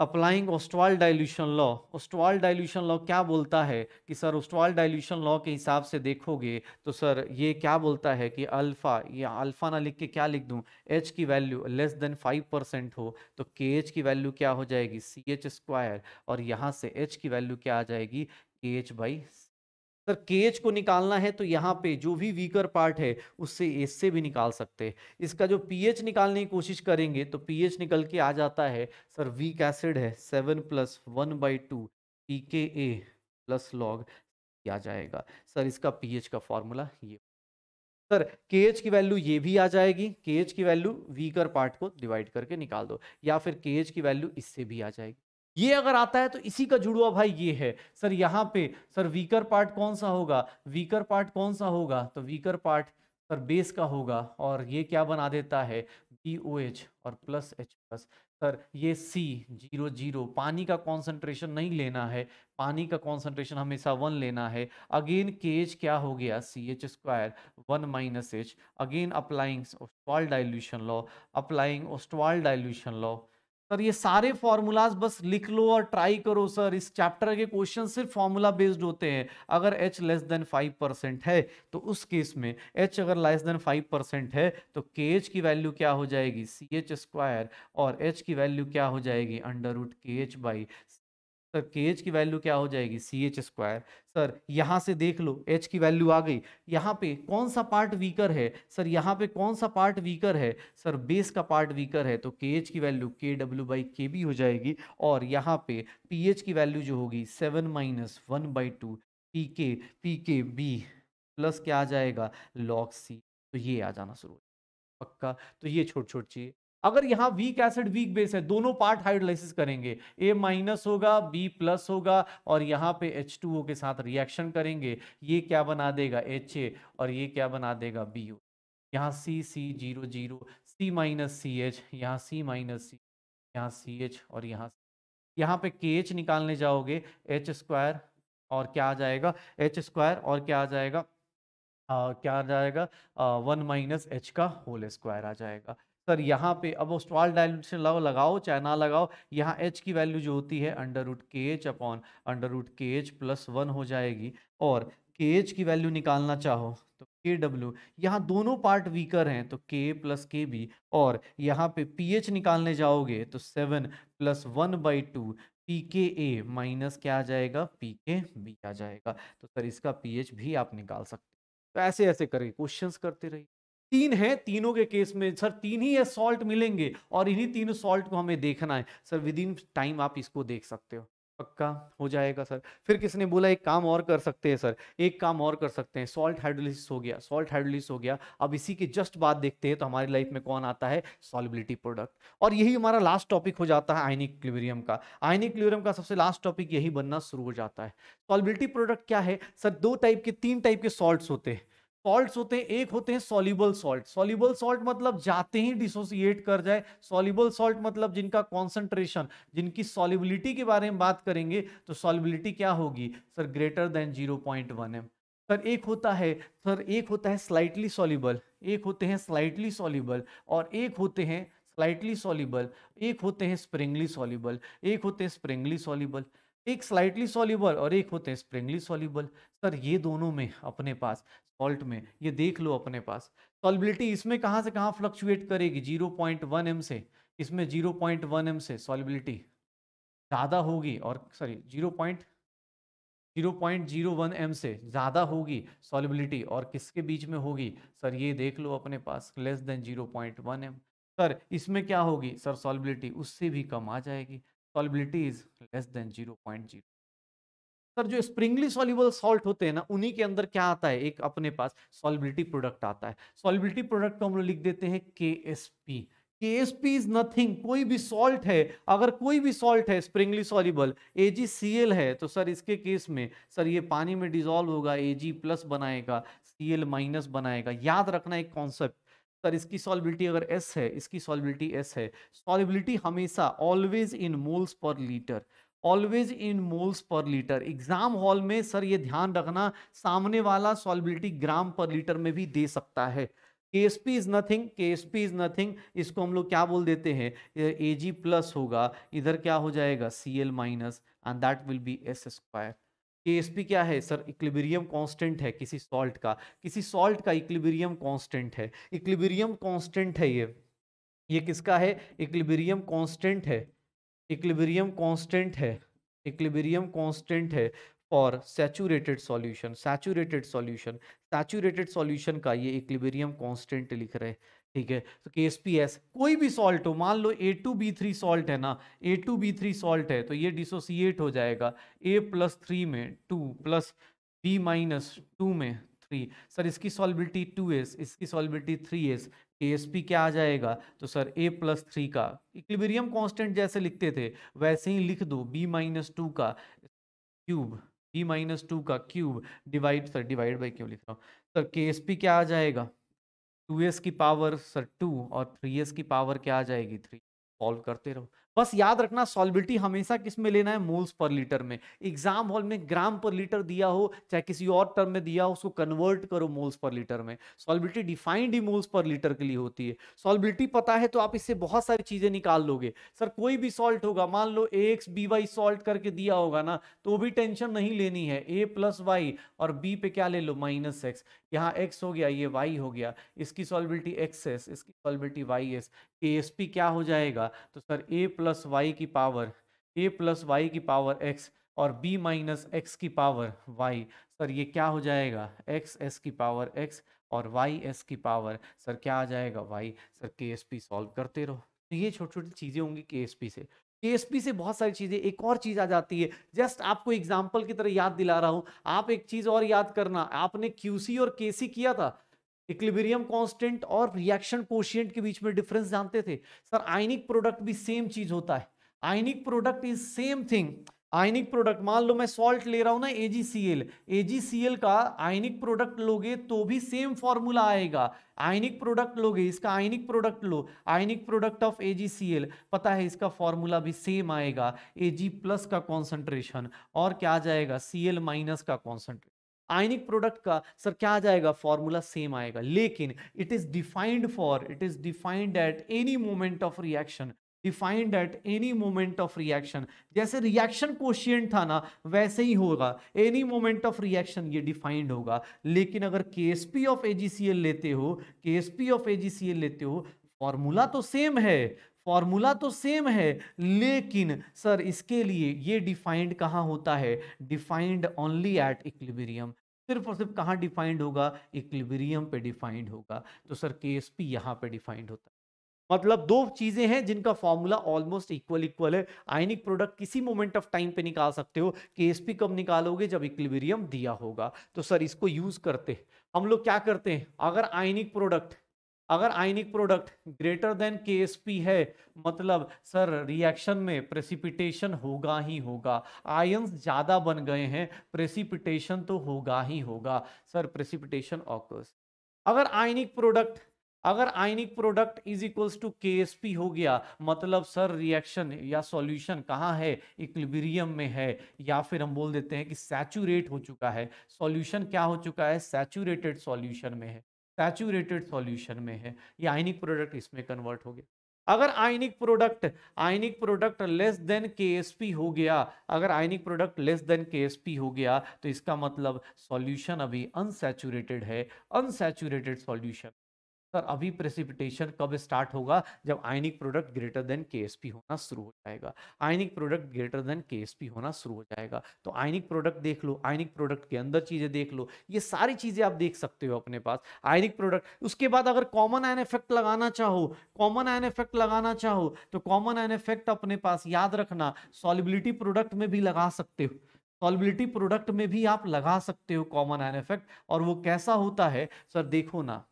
applying Ostwald dilution law Ostwald dilution law क्या बोलता है कि सर ओस्टवाल डाइल्यूशन लॉ के हिसाब से देखोगे तो सर ये क्या बोलता है कि अल्फ़ा या अल्फ़ा ना लिख के क्या लिख दूँ एच की value less than five percent हो तो के एच की वैल्यू क्या हो जाएगी सी एच स्क्वायर और यहाँ से एच की वैल्यू क्या आ जाएगी के एच बाई सर केज को निकालना है तो यहाँ पे जो भी वीकर पार्ट है उससे एस से भी निकाल सकते हैं इसका जो पीएच निकालने की कोशिश करेंगे तो पीएच निकल के आ जाता है सर वीक एसिड है seven plus one by two P K A plus log आ जाएगा सर इसका पीएच का फॉर्मूला ये सर के की वैल्यू ये भी आ जाएगी के की वैल्यू वीकर पार्ट को डिवाइड करके निकाल दो या फिर के की वैल्यू इससे भी आ जाएगी ये अगर आता है तो इसी का जुड़वा भाई ये है सर यहाँ पे सर वीकर पार्ट कौन सा होगा वीकर पार्ट कौन सा होगा तो वीकर पार्ट सर बेस का होगा और ये क्या बना देता है बी ओ एच और प्लस एच प्लस सर ये सी जीरो जीरो पानी का कॉन्सेंट्रेशन नहीं लेना है पानी का कॉन्सेंट्रेशन हमेशा वन लेना है अगेन के एच क्या हो गया C H square one minus H again applying Ostwald dilution law applying Ostwald dilution law sir ये सारे फॉर्मूलाज बस लिख लो और ट्राई करो सर इस चैप्टर के क्वेश्चन सिर्फ फॉर्मूला बेस्ड होते हैं अगर H less than five percent है तो उस केस में एच अगर लेस देन फाइव परसेंट है तो के एच की वैल्यू क्या हो जाएगी सी एच स्क्वायर और एच की वैल्यू क्या हो जाएगी under root K H by sir K H की वैल्यू क्या हो जाएगी सी एच स्क्वायर सर यहाँ से देख लो एच की वैल्यू आ गई यहाँ पे कौन सा पार्ट वीकर है सर यहाँ पे कौन सा पार्ट वीकर है सर बेस का पार्ट वीकर है तो के एच की वैल्यू के डब्ल्यू बाई के बी हो जाएगी और यहाँ पे पी एच की वैल्यू जो होगी seven minus one by two P K P K B plus क्या आ जाएगा लॉक सी तो ये आ जाना शुरू पक्का तो ये छोटी छोटी चीज़ अगर यहाँ वीक एसिड वीक बेस है दोनों पार्ट हाइड्रोलाइसिस करेंगे ए माइनस होगा बी प्लस होगा और यहाँ पे एच टू ओ के साथ रिएक्शन करेंगे ये क्या बना देगा एच ए और ये क्या बना देगा बी ओ यहाँ C C zero zero C minus C H यहाँ सी माइनस सी यहाँ सी एच और यहाँ यहाँ पे के एच निकालने जाओगे एच स्क्वायर और क्या आ जाएगा एच स्क्वायर और क्या आ जाएगा आ, क्या आ जाएगा वन माइनस एच का होल स्क्वायर आ जाएगा सर यहाँ पे अब स्टॉल डायलूशन लगाओ लगाओ चाहे ना लगाओ यहाँ एच की वैल्यू जो होती है under root K H upon under root K H plus one हो जाएगी और के एच की वैल्यू निकालना चाहो तो के डब्ल्यू यहाँ दोनों पार्ट वीकर हैं तो के प्लस के बी और यहाँ पे पी एच निकालने जाओगे तो seven plus one by two P K A minus क्या आ जाएगा पी के बी आ जाएगा तो सर इसका पी एच भी आप निकाल सकते तो ऐसे ऐसे करके क्वेश्चंस करते रहिए तीन है तीनों के केस में सर तीन ही सॉल्ट मिलेंगे और इन्हीं तीनों सॉल्ट को हमें देखना है सर विद इन टाइम आप इसको देख सकते हो पक्का हो जाएगा सर फिर किसने बोला एक काम और कर सकते हैं सर एक काम और कर सकते हैं सॉल्ट हाइड्रोलिस हो गया सॉल्ट हाइड्रोलिस हो गया अब इसी के जस्ट बाद देखते हैं तो हमारी लाइफ में कौन आता है सॉलिबिलिटी प्रोडक्ट और यही हमारा लास्ट टॉपिक हो जाता है आयनिक क्लिवरियम का आयनिक क्लिवरियम का सबसे लास्ट टॉपिक यही बनना शुरू हो जाता है सॉलिबिलिटी प्रोडक्ट क्या है सर दो टाइप के तीन टाइप के सॉल्ट होते हैं सॉल्ट होते हैं एक होते हैं सोल्यूबल सॉल्ट सोल्यूबल सॉल्ट मतलब जाते ही डिसोसिएट कर जाए सोल्यूबल सॉल्ट मतलब जिनका कॉन्सेंट्रेशन जिनकी सोल्यूबिलिटी के बारे में बात करेंगे तो सोल्यूबिलिटी क्या होगी sir greater than zero point one M sir एक होता है सर एक होता है स्लाइटली सोल्यूबल एक होते हैं स्लाइटली सोल्यूबल और एक होते हैं स्लाइटली सोल्यूबल एक होते हैं स्प्रिंगली सोल्यूबल एक होते हैं स्प्रिंगली सॉल्यूबल एक स्लाइटली सॉल्यूबल और एक होते हैं स्प्रिंगली सॉल्यूबल सर ये दोनों में अपने पास सॉल्ट में ये देख लो अपने पास सॉलिबिलिटी इसमें कहाँ से कहाँ फ्लक्चुएट करेगी जीरो पॉइंट वन एम से इसमें जीरो पॉइंट वन एम से सॉलिबिलिटी ज़्यादा होगी और sorry zero point zero point zero one M से ज़्यादा होगी सॉलिबिलिटी और किसके बीच में होगी सर ये देख लो अपने पास less than zero point one M sir इसमें क्या होगी सर सॉलिबिलिटी उससे भी कम आ जाएगी solubility is less than zero point zero sir जो स्प्रिंगली सॉल्यूबल सॉल्ट होते हैं ना उन्हीं के अंदर क्या आता है एक अपने पास सॉलिबिलिटी प्रोडक्ट आता है सॉलिबिलिटी प्रोडक्ट को हम लोग लिख देते हैं K S P K S P is nothing कोई भी सॉल्ट है अगर कोई भी सॉल्ट है sparingly soluble A G C L है तो सर इसके केस में सर ये पानी में डिजॉल्व होगा ए जी प्लस बनाएगा सी एल माइनस बनाएगा याद रखना एक कॉन्सेप्ट सर इसकी सॉलिबिलिटी अगर एस है इसकी सॉलिबिलिटी एस है सॉलिबिलिटी हमेशा always in moles per litre always in moles per litre exam hall में सर ये ध्यान रखना सामने वाला सॉलिबिलिटी ग्राम पर लीटर में भी दे सकता है K S P is nothing K S P is nothing इसको हम लोग क्या बोल देते हैं ए जी प्लस होगा इधर क्या हो जाएगा C L minus and that will be S square के क्या है सर इक्लिबेरियम कांस्टेंट है किसी सॉल्ट का किसी सॉल्ट का इक्लिबेरियम कांस्टेंट है इक्लिबेरियम कांस्टेंट है ये ये किसका है इक्लिबेरियम कांस्टेंट है इक्लिबेरियम कांस्टेंट है इक्लिबेरियम कांस्टेंट है for saturated solution saturated solution saturated solution का ये इक्लिबेरियम कॉन्स्टेंट लिख रहे हैं ठीक है तो के एस पी एस कोई भी सॉल्ट हो मान लो A two B three salt है ना A two B three salt है तो ये डिसोसिएट हो जाएगा ए प्लस थ्री में two plus B minus two में थ्री सर इसकी सॉलिबिलिटी टू एस इसकी solubility three S K S P क्या आ जाएगा तो सर ए प्लस थ्री का इक्लिबेरियम कॉन्स्टेंट जैसे लिखते थे वैसे ही लिख दो बी माइनस टू का क्यूब बी माइनस टू का cube divide sir divide by क्यों लिख रहा हूँ सर के एस पी क्या आ जाएगा टू एस की पावर सर टू और थ्री एस की पावर क्या आ जाएगी थ्री सॉल्व करते रहो बस याद रखना सॉलिबिलिटी हमेशा किस में लेना है मोल्स पर लीटर में एग्जाम हॉल में ग्राम पर लीटर दिया हो चाहे किसी और टर्म में दिया हो उसको कन्वर्ट करो मोल्स पर लीटर में सॉलिबिलिटी डिफाइंड ही मोल्स पर लीटर के लिए होती है सॉलिबिलिटी पता है तो आप इससे बहुत सारी चीजें निकाल लोगे सर कोई भी सॉल्ट होगा मान लो A X B Y salt करके दिया होगा ना तो भी टेंशन नहीं लेनी है ए प्लस वाई और बी पे क्या ले लो माइनस एक्स यहाँ एक्स हो गया ये वाई हो गया इसकी सॉलिबिलिटी एक्स एस इसकी solubility Y S K S P क्या हो जाएगा तो सर ए प्लस वाई की पावर ए प्लस वाई की पावर एक्स और बी माइनस एक्स की पावर वाई सर ये क्या हो जाएगा एक्स एस की पावर एक्स और वाई एस की पावर सर क्या आ जाएगा Y sir K S P solve करते रहो तो ये छोटी छोटी चीज़ें होंगी के एस पी से के से बहुत सारी चीज़ें एक और चीज़ आ जाती है जस्ट आपको एग्जाम्पल की तरह याद दिला रहा हूँ आप एक चीज़ और याद करना आपने क्यू और के किया था इक्लिबेरियम कांस्टेंट और रिएक्शन कोशियंट के बीच में डिफरेंस जानते थे सर आयनिक प्रोडक्ट भी सेम चीज होता है ionic product is same thing ionic product मान लो मैं सॉल्ट ले रहा हूं ना एजीसीएल एजीसीएल का आयनिक प्रोडक्ट लोगे तो भी सेम फॉर्मूला आएगा आयनिक प्रोडक्ट लोगे इसका आयनिक प्रोडक्ट लो आयनिक प्रोडक्ट ऑफ एजीसीएल पता है इसका फॉर्मूला भी सेम आएगा एजी प्लस का कॉन्सेंट्रेशन और क्या आ जाएगा सीएल माइनस का कॉन्सेंट्रेशन आयनिक प्रोडक्ट का सर क्या आ जाएगा फॉर्मूला सेम आएगा लेकिन it is defined for it is defined at any moment of reaction defined at any moment of reaction जैसे रिएक्शन क्वेश्चन था ना वैसे ही होगा एनी मोमेंट ऑफ रिएक्शन ये डिफाइंड होगा लेकिन अगर K S P of A G C L लेते हो K S P of A G C L लेते हो फॉर्मूला तो सेम है फॉर्मूला तो सेम है लेकिन सर इसके लिए ये डिफाइंड कहाँ होता है डिफाइंड ओनली एट इक्लिबेरियम सिर्फ और सिर्फ कहाँ डिफाइंड होगा इक्लिबेरियम पे डिफाइंड होगा तो सर के एस पी यहाँ पर डिफाइंड होता है मतलब दो चीज़ें हैं जिनका फॉर्मूला ऑलमोस्ट इक्वल इक्वल है आयनिक प्रोडक्ट किसी मोमेंट ऑफ टाइम पे निकाल सकते हो के एस पी कब निकालोगे जब इक्लिबेरियम दिया होगा तो सर इसको यूज़ करते हम लोग क्या करते हैं अगर आयनिक प्रोडक्ट अगर आयनिक प्रोडक्ट ग्रेटर देन के है मतलब सर रिएक्शन में प्रेसिपिटेशन होगा ही होगा आयन्स ज़्यादा बन गए हैं प्रेसिपिटेशन तो होगा ही होगा सर प्रेसिपिटेशन ऑकर्स अगर आयनिक प्रोडक्ट अगर ionic product is equals to K हो गया मतलब सर रिएक्शन या सॉल्यूशन कहाँ है इक्लिबीरियम में है या फिर हम बोल देते हैं कि सैचुरेट हो चुका है सॉल्यूशन क्या हो चुका है सैचुरेटेड सॉल्यूशन में है सैचुरेटेड सॉल्यूशन में है ये आयनिक प्रोडक्ट इसमें कन्वर्ट हो गया अगर ionic product ionic product less than K हो गया अगर ionic product less than K हो गया तो इसका मतलब सॉल्यूशन अभी अनसैचुरेटेड है अनसैचुरेटेड सॉल्यूशन सर अभी प्रेसिपिटेशन कब स्टार्ट होगा जब आयनिक प्रोडक्ट ग्रेटर देन के होना शुरू हो जाएगा आयनिक प्रोडक्ट ग्रेटर देन के होना शुरू हो जाएगा तो आयनिक प्रोडक्ट देख लो आयनिक प्रोडक्ट के अंदर चीज़ें देख लो ये सारी चीज़ें आप देख सकते हो अपने पास आयनिक प्रोडक्ट उसके बाद अगर कॉमन आयन इफेक्ट लगाना चाहो कॉमन आयन इफेक्ट लगाना चाहो तो कॉमन आयन इफेक्ट अपने पास याद रखना सॉलिबिलिटी प्रोडक्ट में भी लगा सकते हो सॉलिबिलिटी प्रोडक्ट में भी आप लगा सकते हो कॉमन आयन इफेक्ट और वो कैसा होता है सर देखो ना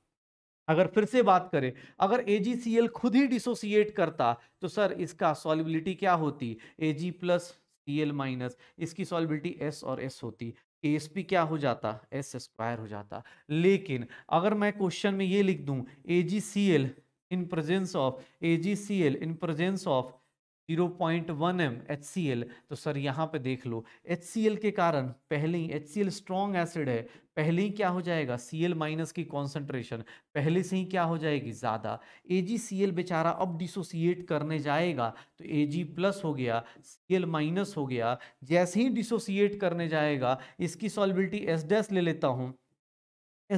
अगर फिर से बात करें अगर ए खुद ही डिसोसिएट करता तो सर इसका सॉलिबिलिटी क्या होती A G plus C L minus इसकी सॉलिबिलिटी एस और एस होती ए एस पी क्या हो जाता एस स्क्वायर हो जाता लेकिन अगर मैं क्वेश्चन में ये लिख दूं A G C L in presence of A G C L in presence of zero point one M H C L तो सर यहाँ पे देख लो एच सी एल के कारण पहले ही H C L strong acid है पहले ही क्या हो जाएगा सी एल माइनस की कॉन्सेंट्रेशन पहले से ही क्या हो जाएगी ज़्यादा ए जी सी एल बेचारा अब डिसोसिएट करने जाएगा तो ए जी प्लस हो गया सी एल माइनस हो गया जैसे ही डिसोसिएट करने जाएगा इसकी सॉलिबिलिटी एस डैस ले लेता हूँ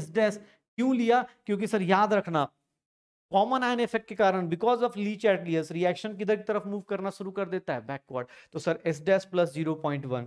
एस डैस क्यों लिया क्योंकि सर याद रखना कॉमन आयन इफेक्ट के कारण because of Le Chatelier's reaction किधर की तरफ मूव करना शुरू कर देता है बैकवर्ड तो sir S dash plus zero point one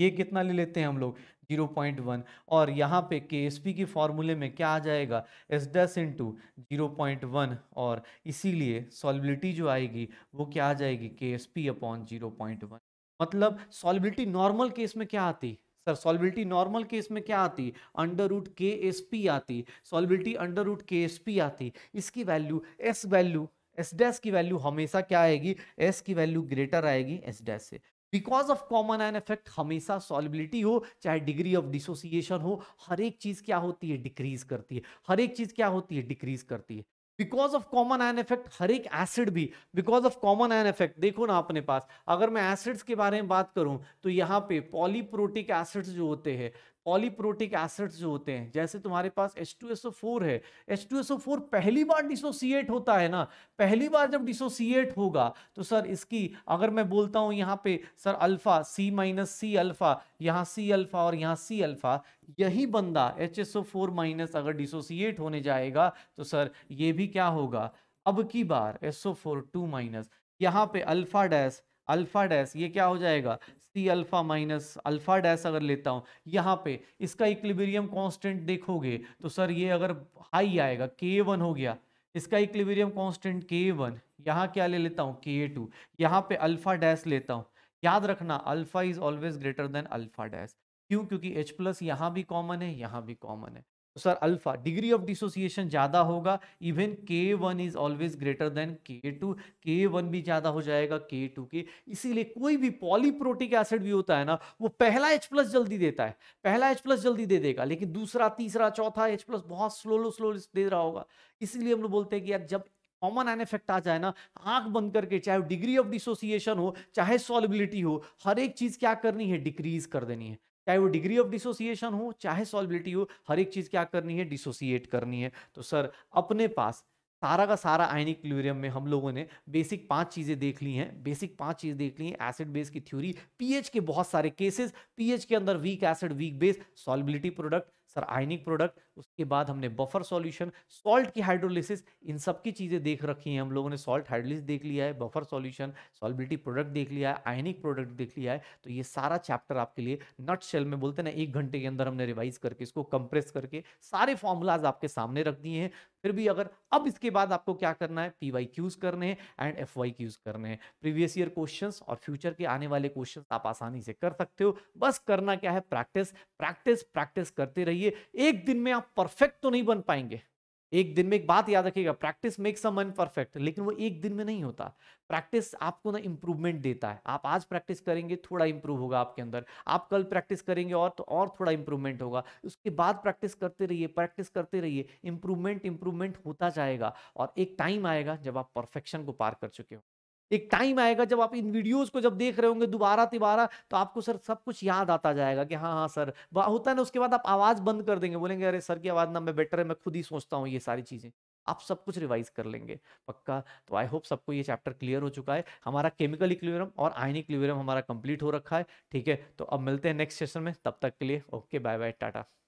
ये कितना ले लेते हैं हम लोग जीरो पॉइंट वन और यहाँ पे के एस पी की फॉर्मूले में क्या आ जाएगा S dash into zero point one और इसीलिए सॉलिबिलिटी जो आएगी वो क्या आ जाएगी K S P upon zero point one मतलब सॉलिबिलिटी नॉर्मल केस में क्या आती सर सॉलिबिलिटी नॉर्मल केस में क्या आती under root K S P आती solubility under root K S P आती इसकी value S value S dash की वैल्यू हमेशा क्या आएगी एस की वैल्यू ग्रेटर आएगी एस डैश से because of common ion effect हमेशा सॉलिबिलिटी हो चाहे डिग्री ऑफ डिसोसिएशन हो हर एक चीज़ क्या होती है डिक्रीज करती है हर एक चीज़ क्या होती है डिक्रीज करती है because of common ion effect हर एक एसिड भी because of common ion effect देखो ना अपने पास अगर मैं एसिड्स के बारे में बात करूं तो यहाँ पे पॉलीप्रोटिक एसिड्स जो होते हैं पॉलीप्रोटिक एसिड्स जो होते हैं जैसे तुम्हारे पास H2SO4 है H2SO4 पहली बार डिसोसिएट होता है ना पहली बार जब डिसोसिएट होगा तो सर इसकी अगर मैं बोलता हूँ यहाँ पे sir alpha C minus C alpha यहाँ C अल्फ़ा और यहाँ C अल्फ़ा यही बंदा H S O four minus अगर डिसोसिएट होने जाएगा तो सर ये भी क्या होगा अब की बार S O four two minus यहाँ पे अल्फ़ा डैश अल्फ़ा डैश ये क्या हो जाएगा C alpha minus alpha dash अगर लेता हूँ यहाँ पे इसका इक्लिबेरियम कांस्टेंट देखोगे तो सर ये अगर हाई आएगा के वन हो गया इसका इक्लिबेरियम कांस्टेंट के वन यहाँ क्या ले लेता हूँ के टू यहाँ पे अल्फ़ा डैश लेता हूँ याद रखना alpha is always greater than alpha dash क्यों क्योंकि एच प्लस यहाँ भी कॉमन है यहाँ भी कॉमन है तो sir alpha degree of dissociation ज़्यादा होगा even K one is always greater than K two K one भी ज़्यादा हो जाएगा के टू के इसीलिए कोई भी पॉलीप्रोटिक एसिड भी होता है ना वो पहला एच प्लस जल्दी देता है पहला एच प्लस जल्दी दे देगा लेकिन दूसरा तीसरा चौथा एच प्लस बहुत स्लोलो स्लो दे रहा होगा इसीलिए हम लोग बोलते हैं कि यार जब कॉमन एन इफेक्ट आ जाए ना आंख बंद करके चाहे डिग्री ऑफ डिसोसिएशन हो चाहे सॉलिबिलिटी हो हर एक चीज क्या करनी है डिक्रीज कर देनी है चाहे वो डिग्री ऑफ डिसोसिएशन हो चाहे सॉल्बिलिटी हो हर एक चीज़ क्या करनी है डिसोसिएट करनी है तो सर अपने पास सारा का सारा आयनिक ल्यूरियम में हम लोगों ने बेसिक पांच चीज़ें देख ली हैं बेसिक पांच चीज़ देख ली हैं एसिड बेस की थ्योरी पीएच के बहुत सारे केसेस पीएच के अंदर weak acid weak base solubility product sir ionic product उसके बाद हमने बफर सॉल्यूशन सॉल्ट की हाइड्रोलिसिस इन सब की चीज़ें देख रखी हैं हम लोगों ने सॉल्ट हाइड्रोलिस देख लिया है बफर सॉल्यूशन सॉलिबिलिटी प्रोडक्ट देख लिया है आयनिक प्रोडक्ट देख लिया है तो ये सारा चैप्टर आपके लिए नट शेल में बोलते ना एक घंटे के अंदर हमने रिवाइज करके इसको कंप्रेस करके सारे फॉर्मूलाज आपके सामने रख दिए हैं फिर भी अगर अब इसके बाद आपको क्या करना है पी वाई क्यूज करने हैं एंड एफ वाई क्यूज करने हैं प्रीवियस ईयर क्वेश्चंस और फ्यूचर के आने वाले क्वेश्चंस आप आसानी से कर सकते हो बस करना क्या है प्रैक्टिस प्रैक्टिस प्रैक्टिस करते रहिए एक दिन में आप आप परफेक्ट तो नहीं बन पाएंगे एक दिन में एक बात याद रखिएगा प्रैक्टिस मेक्स अ मन परफेक्ट लेकिन वो एक दिन में नहीं होता प्रैक्टिस आपको ना इंप्रूवमेंट देता है आप आज प्रैक्टिस करेंगे थोड़ा इंप्रूव होगा आपके अंदर आप कल प्रैक्टिस करेंगे और तो और थोड़ा इंप्रूवमेंट होगा उसके बाद प्रैक्टिस करते रहिए प्रैक्टिस करते रहिए इंप्रूवमेंट इंप्रूवमेंट होता जाएगा और एक टाइम आएगा जब आप परफेक्शन को पार कर चुके हो एक टाइम आएगा जब आप इन वीडियोस को जब देख रहे होंगे दोबारा तिबारा तो आपको सर सब कुछ याद आता जाएगा कि हाँ हाँ सर होता है ना उसके बाद आप आवाज़ बंद कर देंगे बोलेंगे अरे सर की आवाज़ ना मैं बेटर है मैं खुद ही सोचता हूँ ये सारी चीज़ें आप सब कुछ रिवाइज कर लेंगे पक्का तो आई होप सबको ये चैप्टर क्लियर हो चुका है हमारा केमिकल इक्लिवरम और आयन इक्लिवरम हमारा कंप्लीट हो रखा है ठीक है तो अब मिलते हैं नेक्स्ट सेशन में तब तक के लिए ओके बाय बाय टाटा